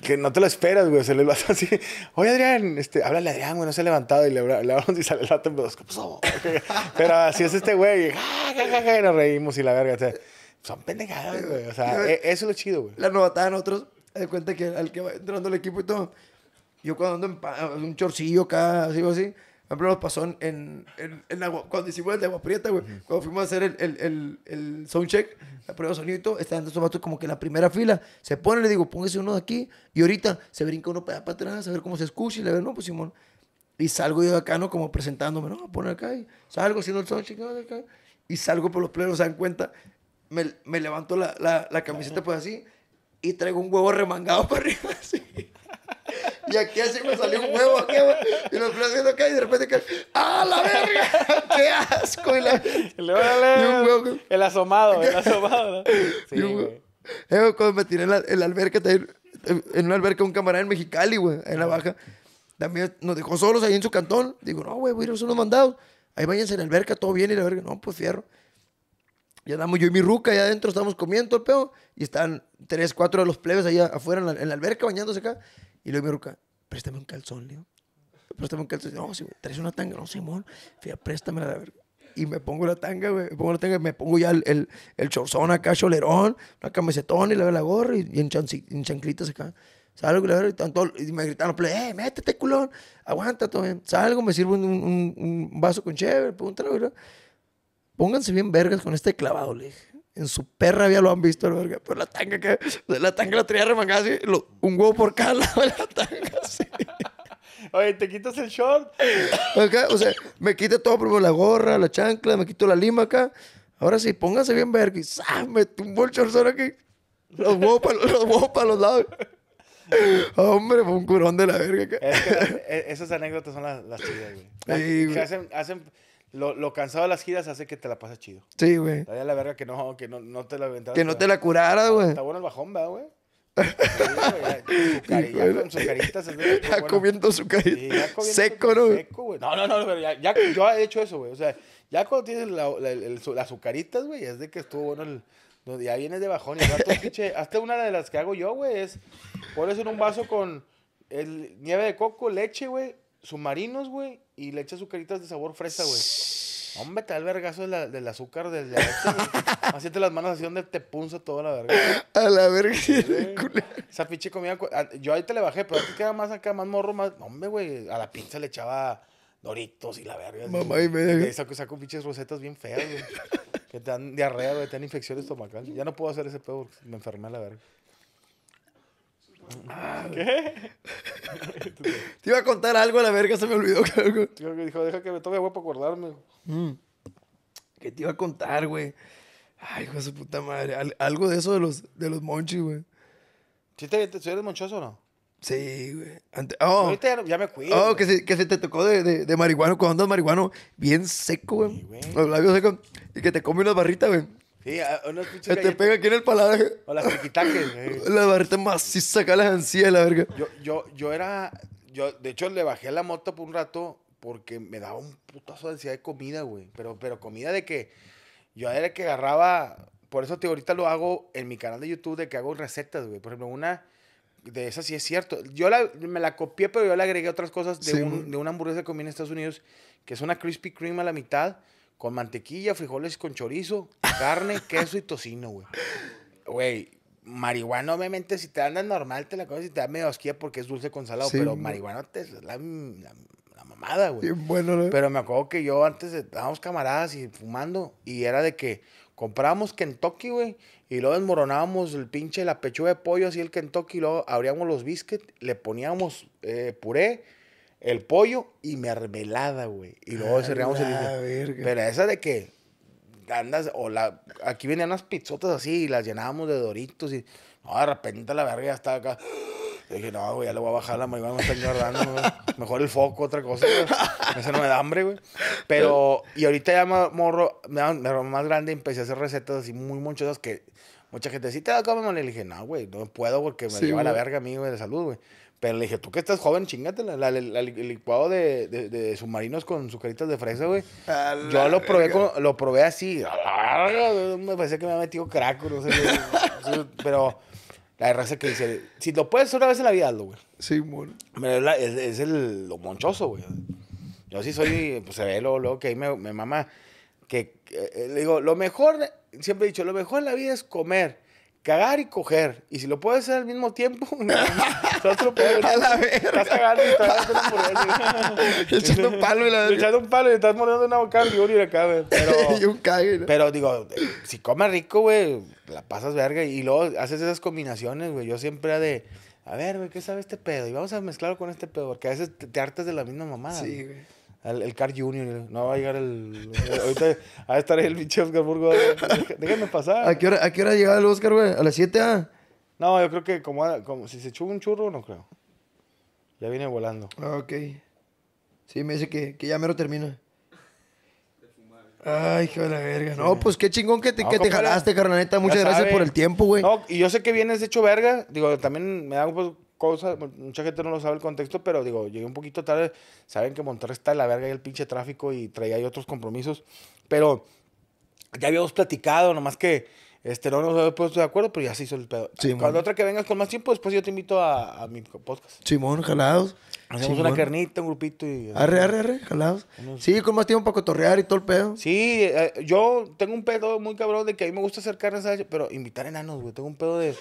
que no te lo esperas, güey, se le el vato así, oye Adrián, este, háblale a Adrián, güey, no se ha levantado y le, le hablamos y sale el vato en pelotas, pero así es este güey, y, nos reímos y la verga, son pendejadas, güey, o sea, e, eso es lo chido, güey. La novatada en otros, de cuenta que al que va entrando el equipo y todo, yo cuando ando en un chorcillo acá, así o así, por ejemplo, nos pasó en, en, agua, cuando hicimos el de Agua Prieta, güey. Cuando fuimos a hacer el, el, el, soundcheck, la prueba de sonido, estaban estos vatos como que en la primera fila. Se pone, le digo, póngase uno de aquí. Y ahorita se brinca uno para, atrás, a ver cómo se escucha. Y le digo, no, pues Simón. Y salgo yo de acá, ¿no? Como presentándome, no, poner acá. Y salgo haciendo el soundcheck, ¿no? de acá. Y salgo por los plenos, se dan cuenta. Me, levanto la, la camiseta, pues así. Y traigo un huevo remangado [laughs] para arriba, así. [laughs] Y aquí así me salió un huevo Y los plebes haciendo acá y de repente cae, ¡Ah, la verga! [laughs] ¡Qué asco! Y, la, y un huevo. El asomado, el [laughs] asomado. ¿no? Sí, eh, Cuando me tiré en la, alberca, en una alberca un camarada en Mexicali, güey, en la baja. También nos dejó solos ahí en su cantón. Digo, no, güey, voy a ir a unos mandados. Ahí váyanse en la alberca, todo bien. Y la verga, no, pues fierro. Ya damos yo y mi ruca allá adentro, estamos comiendo el peo. Y están tres, cuatro de los plebes allá afuera en la alberca bañándose acá. Y luego mi ruca, préstame un calzón, Leo. Préstame un calzón. No, si traes una tanga, no, Simón. Fíjate, préstame la verga y me pongo la tanga, güey. Me pongo la tanga, me pongo ya el, el, chorzón acá, cholerón, una camisetón y la, la gorra y, en, chanci, en, acá. Salgo y, la tanto, y me gritaron, pues, ¡eh, métete, culón! Aguanta, todo bien. Salgo, me sirvo un, vaso con chévere, Pónganse bien vergas con este clavado, le dije. En su perra ya lo han visto, verga. Pero pues, la tanga que. La tanga la tenía remangada así. un huevo por cada lado la tanga [laughs] Oye, te quitas el short. o sea, me quita todo, primero la gorra, la chancla, me quito la lima acá. Ahora sí, póngase bien verga. Y ¡ah! me tumbo el short aquí. Los huevos para los, para los lados. Hombre, fue un curón de la verga. que, eh, esas anécdotas son las, las güey. hacen, hacen lo, lo, cansado de las giras hace que te la pases chido. Sí, güey. la verga que no, que no, no te la aventaras. Que no te la curara, güey. Está bueno el bajón, ¿verdad, güey? [laughs] ya, con su carita ya comiendo su seco, ¿no? güey. No, no, no, pero ya, yo he hecho eso, güey. O sea, ya cuando tienes las azucaritas, güey, es de que estuvo bueno el. ya vienes de bajón. Y [laughs] hasta una de las que hago yo, güey, es pones en un vaso con nieve de coco, leche, güey, submarinos, güey, y le echa azucaritas de sabor fresa, güey. Hombre, te da el vergazo del azúcar del de [laughs] Así te las manos así donde te punza toda la verga. A la verga, Esa pinche comida. Ah, yo ahí te le bajé, pero a ti queda más acá, más morro, más. Hombre, güey. A la pinza le echaba doritos y la verga. Mamá y medio, Saco, saco pinches rosetas bien feas, güey. que te dan diarrea, güey, te dan infecciones estomacales. Ya no puedo hacer ese pedo porque me enfermé a la verga. ¿Qué? Te iba a contar algo a la verga, se me olvidó. algo. dijo, deja que me tome agua para acordarme. Mm. ¿Qué te iba a contar, güey? Ay, hijo de su puta madre. algo de eso de los, de los monchis, güey. ¿Sí te, eres monchoso o no? Sí, güey. Oh. ya, me cuido. oh, que, se, te tocó de, de, de marihuano, cuando andas marihuano, bien seco, güey. Los labios secos. Y que te come una barritas, güey. Sí, te pega aquí en el paladar. O las tiquitaques. [laughs] La barrita maciza acá la ansías, la verga. Yo, yo, yo era. Yo, de hecho, le bajé la moto por un rato porque me daba un putazo de ansiedad de comida, güey. Pero, pero comida de que. Yo era el que agarraba. Por eso, te ahorita lo hago en mi canal de YouTube de que hago recetas, güey. Por ejemplo, una. De esas sí es cierto. Yo la, me la copié, pero yo le agregué otras cosas de, un, de una hamburguesa que comí en Estados Unidos, que es una Krispy Kreme a la mitad, con mantequilla, frijoles con chorizo, carne, [laughs] queso y tocino, güey. Güey, marihuana, obviamente, si te andas normal, te la comes y te da medio asquía porque es dulce con salado, pero marihuana te, es la, la, mamada, güey. Bueno, Pero me acuerdo que yo antes estábamos camaradas y fumando, y era de que comprábamos Kentucky, güey, y luego desmoronábamos el pinche, la pechuga de pollo, así el Kentucky, y luego abríamos los biscuits, le poníamos eh, puré el pollo y mermelada, güey. Y luego cerramos el dice, pero esa de que andas, o la, aquí venían unas pizzotas así y las llenábamos de doritos y, no, de repente la verga ya está acá. Yo dije, no, güey, ya le voy a bajar la marihuana, me está engordando, Mejor el foco, otra cosa. Eso no me da hambre, güey. Pero, y ahorita ya me morro, me más grande, y empecé a hacer recetas así muy monchosas que mucha gente, sí te da cómo, le dije, no, güey, no puedo porque me lleva la verga a mí, güey, de salud, güey. Pero le dije, tú que estás joven, chingate el licuado de, submarinos con sucaritas de fresa, güey. Yo lo probé, así. [laughs] Me parecía que me había metido crack, no sé. [laughs] pero la raza que dice, si lo puedes una vez en la vida, hazlo, güey. Sí, bueno. es, el, lo monchoso, güey. Yo sí soy, pues se ve lo que ahí me, me mama. Que, eh, le digo, lo mejor, siempre he dicho, lo mejor en la vida es comer cagar y coger. Y si lo puedes hacer al mismo tiempo, estás [laughs] lo [laughs] A la verga. Estás cagando y estás haciendo a [laughs] Echando un palo y Echando un palo y estás mordiendo una boca de y acá, Pero, Pero digo, si comes rico, güey, la pasas verga. Y luego haces esas combinaciones, güey. Yo siempre de, a ver, güey, ¿qué sabe este pedo? Y vamos a mezclarlo con este pedo. Porque a veces te, te hartas de la misma mamada. Sí, güey el, Car Junior. No va a llegar el. ahorita va a estar el pinche Oscar Burgo. Déjenme pasar. ¿A qué hora, a qué hora llegaba el Oscar, güey? ¿A las 7 ah? No, yo creo que como, como si se echó un churro, no creo. Ya viene volando. Ah, ok. Sí, me dice que, que ya mero termina. Ay, qué de la verga. No, pues qué chingón que te, que te jalaste, carnaleta. Muchas gracias por el tiempo, güey. No, y yo sé que vienes hecho verga. Digo, también me da un poco cosas, mucha gente no lo sabe el contexto, pero digo, llegué un poquito tarde, saben que Monterrey está en la verga y el pinche tráfico y traía ahí otros compromisos, pero ya habíamos platicado, nomás que este, no nos habíamos puesto de acuerdo, pero ya se hizo el pedo. Cuando otra que vengas con más tiempo, después yo te invito a, mi podcast. Simón, jalados. Hacemos una carnita, un grupito y... Arre, arre, arre, jalados. Sí, con más tiempo para cotorrear y todo el pedo. Sí, eh, yo tengo un pedo muy cabrón de que a mí me gusta hacer carnes, pero invitar enanos, güey. Tengo un pedo de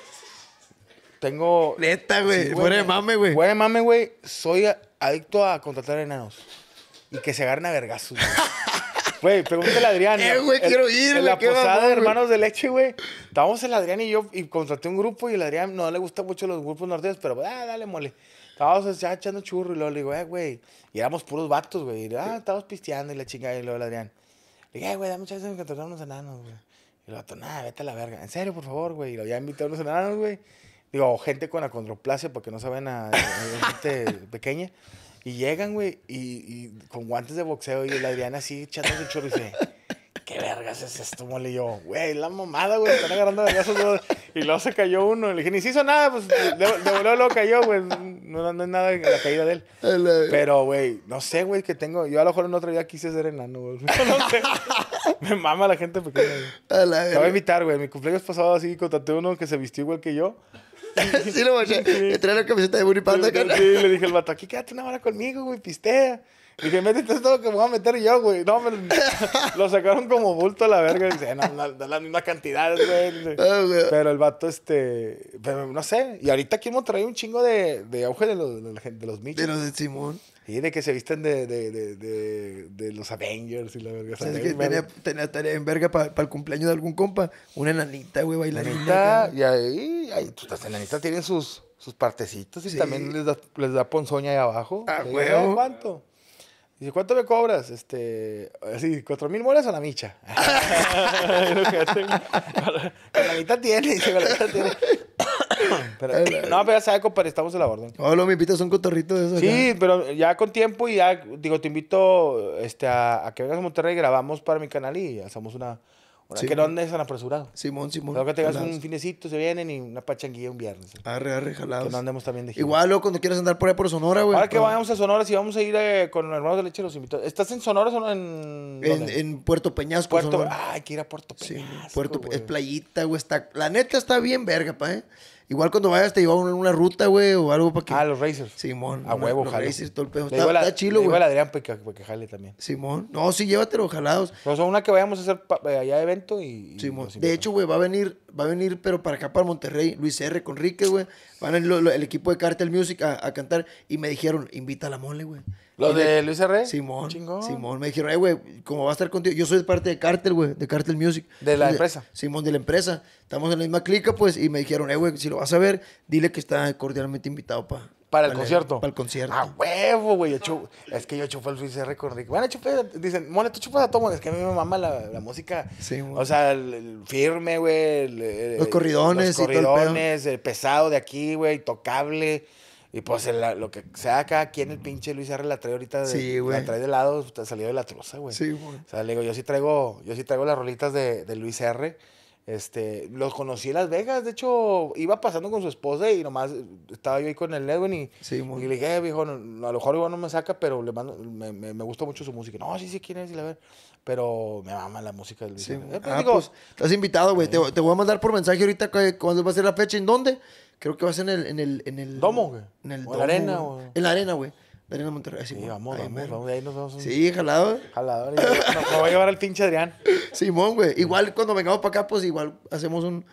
tengo. Neta, güey. Sí, de mame, güey. Fuera de mame, güey. Soy adicto a contratar enanos. Y que se agarren a vergazos. Güey, [laughs] pregúntale a Adrián. Eh, güey, quiero ir. En la posada de Hermanos de Leche, güey. Estábamos el Adrián y yo y contraté un grupo y el Adrián no le gusta mucho los grupos norteños, pero ah, dale, mole. Estábamos ya echando churro y luego le digo, eh, güey. Y éramos puros vatos, güey. Ah, estábamos pisteando y la chingada y luego el Adrián. Le dije, eh, güey, dame muchas veces que unos enanos, güey. Y el vato, nada, vete a la verga. En serio, por favor, güey. lo había invitado a unos enanos, güey. Digo, gente con acondroplasia porque no saben a, gente [laughs] pequeña. Y llegan, güey, y, con guantes de boxeo y la Adriana así echando su chorro y dice, ¿qué vergas es esto, mole? Y yo, güey, la mamada, güey, están agarrando vergazos. Y luego se cayó uno. Y le dije, ni si hizo nada, pues de, voló luego cayó, güey. No, no, es nada la caída de él. Pero, güey, no sé, güey, que tengo. Yo a lo mejor en otro día quise ser enano, güey. [laughs] Me mama la gente pequeña, güey. Te voy a invitar, güey. Mi cumpleaños pasado así contraté uno que se vistió igual que yo. [laughs] sí, lo voy Sí. hacer la camiseta de sí, sí, le dije al vato, aquí quédate una hora conmigo, güey, pistea. Y dije, métete todo lo que me voy a meter yo, güey. No, me, [laughs] lo sacaron como bulto a la verga. Dice, no, no, no misma cantidad, ah, cantidades, güey. Pero el vato, este, Pero no sé. Y ahorita aquí hemos traído un chingo de, de auge de los, de los, de michos. De los de Simón. Y de que se visten de, de, de, de los Avengers y la verga. O es que Tenía, tarea en verga para el cumpleaños de algún compa. Una enanita, güey, bailarina. y ahí, ahí tú, pues, las enanitas tienen sus, sus partecitos y también les da, les da ponzoña ahí abajo. Ah, güey. Eh, ¿Cuánto? Dice, ¿cuánto me cobras? Este, así, cuatro mil moras a la micha. la, enanita tiene, dice, la mitad tiene. [laughs] [coughs] Eh, no, pero sabe, compadre, estamos en la orden. Hola, oh, me invitas un cotorrito de eso. Sí, pero ya con tiempo y ya, digo, te invito este, a, que vengas a Monterrey, grabamos para mi canal y hacemos una, una que no andes tan apresurado. Simón, Simón. lo que tengas un finecito, se vienen y una pachanguilla un viernes. Arre, arre, jalados. Que no andemos también de Igual, luego cuando quieras andar por ahí por Sonora, güey. Ahora que vayamos a Sonora, si vamos a ir eh, con los hermanos de leche, los invito ¿Estás en Sonora o en.? En, Puerto Peñasco. Puerto... Sonora. que ir a Puerto Peñasco. Sí, Puerto Es playita, güey. Está... La neta está bien verga, pa, ¿eh? Igual cuando vayas te lleva una, una ruta, güey, o algo para que. Ah, los Racers. Simón. A huevo, los Racers, Está, chido está, chilo, güey. Igual Adrián para que, para jale también. Simón. No, sí, llévatelo, jalados. Pero son una que vayamos a hacer eh, allá de evento y. Simón. de hecho, güey, va a venir, va a venir, pero para acá, para Monterrey, Luis R. Conrique, güey. Van el equipo de Cartel Music a, a, cantar. Y me dijeron, invita a la mole, güey. ¿Los de Luis R? Simón. Simón. Me dijeron, eh, güey, cómo va a estar contigo? Yo soy parte de Cartel, güey, de Cartel Music. ¿De la empresa? Simón, de la empresa. Estamos en la misma clica, pues, y me dijeron, eh, güey, si lo vas a ver, dile que está cordialmente invitado para... para. El concierto. para el concierto. ¡Ah, huevo, güey. Es que yo chupé el Luis R con Bueno, chupé, dicen, mole, tú chupas a todo, es que a mí me mama la, la música. Sí, güey. O sea, el, firme, güey. los corridones. Los corridones, el pesado de aquí, güey, tocable. Y pues lo que sea acá quien, el pinche Luis R la trae ahorita de, la trae de lado, salió de la troza, güey. Sí, güey. O sea, le digo, yo sí traigo, yo sí traigo las rolitas de, Luis R. Este, los conocí en Las Vegas, de hecho, iba pasando con su esposa y nomás estaba yo ahí con el Edwin y, le dije, eh, a lo mejor igual no me saca, pero le mando, me, me, gusta mucho su música. No, sí, sí, quién es, la ver. Pero me mama la música de Luis. Sí. Eh, pues, ah, pues, invitado, güey. Te, voy a mandar por mensaje ahorita cuándo va a ser la fecha, en dónde. Creo que va a ser en el. En el, en el ¿Domo, güey? En el o en la arena, güey. En la arena, güey. La arena Monterrey. Sí, jalado, vamos, vamos, vamos, de ahí nos vamos. Sí, jalado. Jalado. [laughs] Nos va a llevar al pinche Adrián. Simón, güey. Igual cuando vengamos para acá, pues igual hacemos un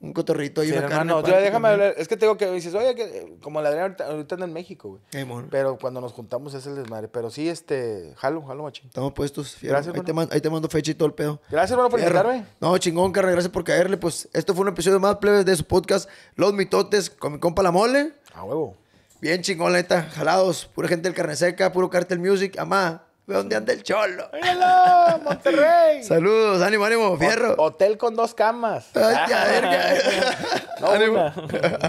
un cotorrito y una carne. No, déjame hablar. Es que tengo que. Dices, oye, como la Adriana ahorita, anda en México, güey. pero cuando nos juntamos es el desmadre. Pero sí, este. Jalo, jalo, machín. Estamos puestos. Gracias, ahí te, mando, fecha y todo el pedo. Gracias, hermano, por invitarme. No, chingón, carnal. Gracias por caerle. Pues esto fue un episodio más plebes de su podcast, Los Mitotes, con mi compa La Mole. A huevo. Bien chingón, la neta. Jalados. Pura gente del Carne Seca, puro Cartel Music. Amá. ¿De dónde anda el cholo? ¡Míralo! ¡Monterrey! [laughs] Saludos, ánimo, ánimo, fierro. Hotel con dos camas. Ay, ya, verga. [laughs] no, ánimo. [laughs]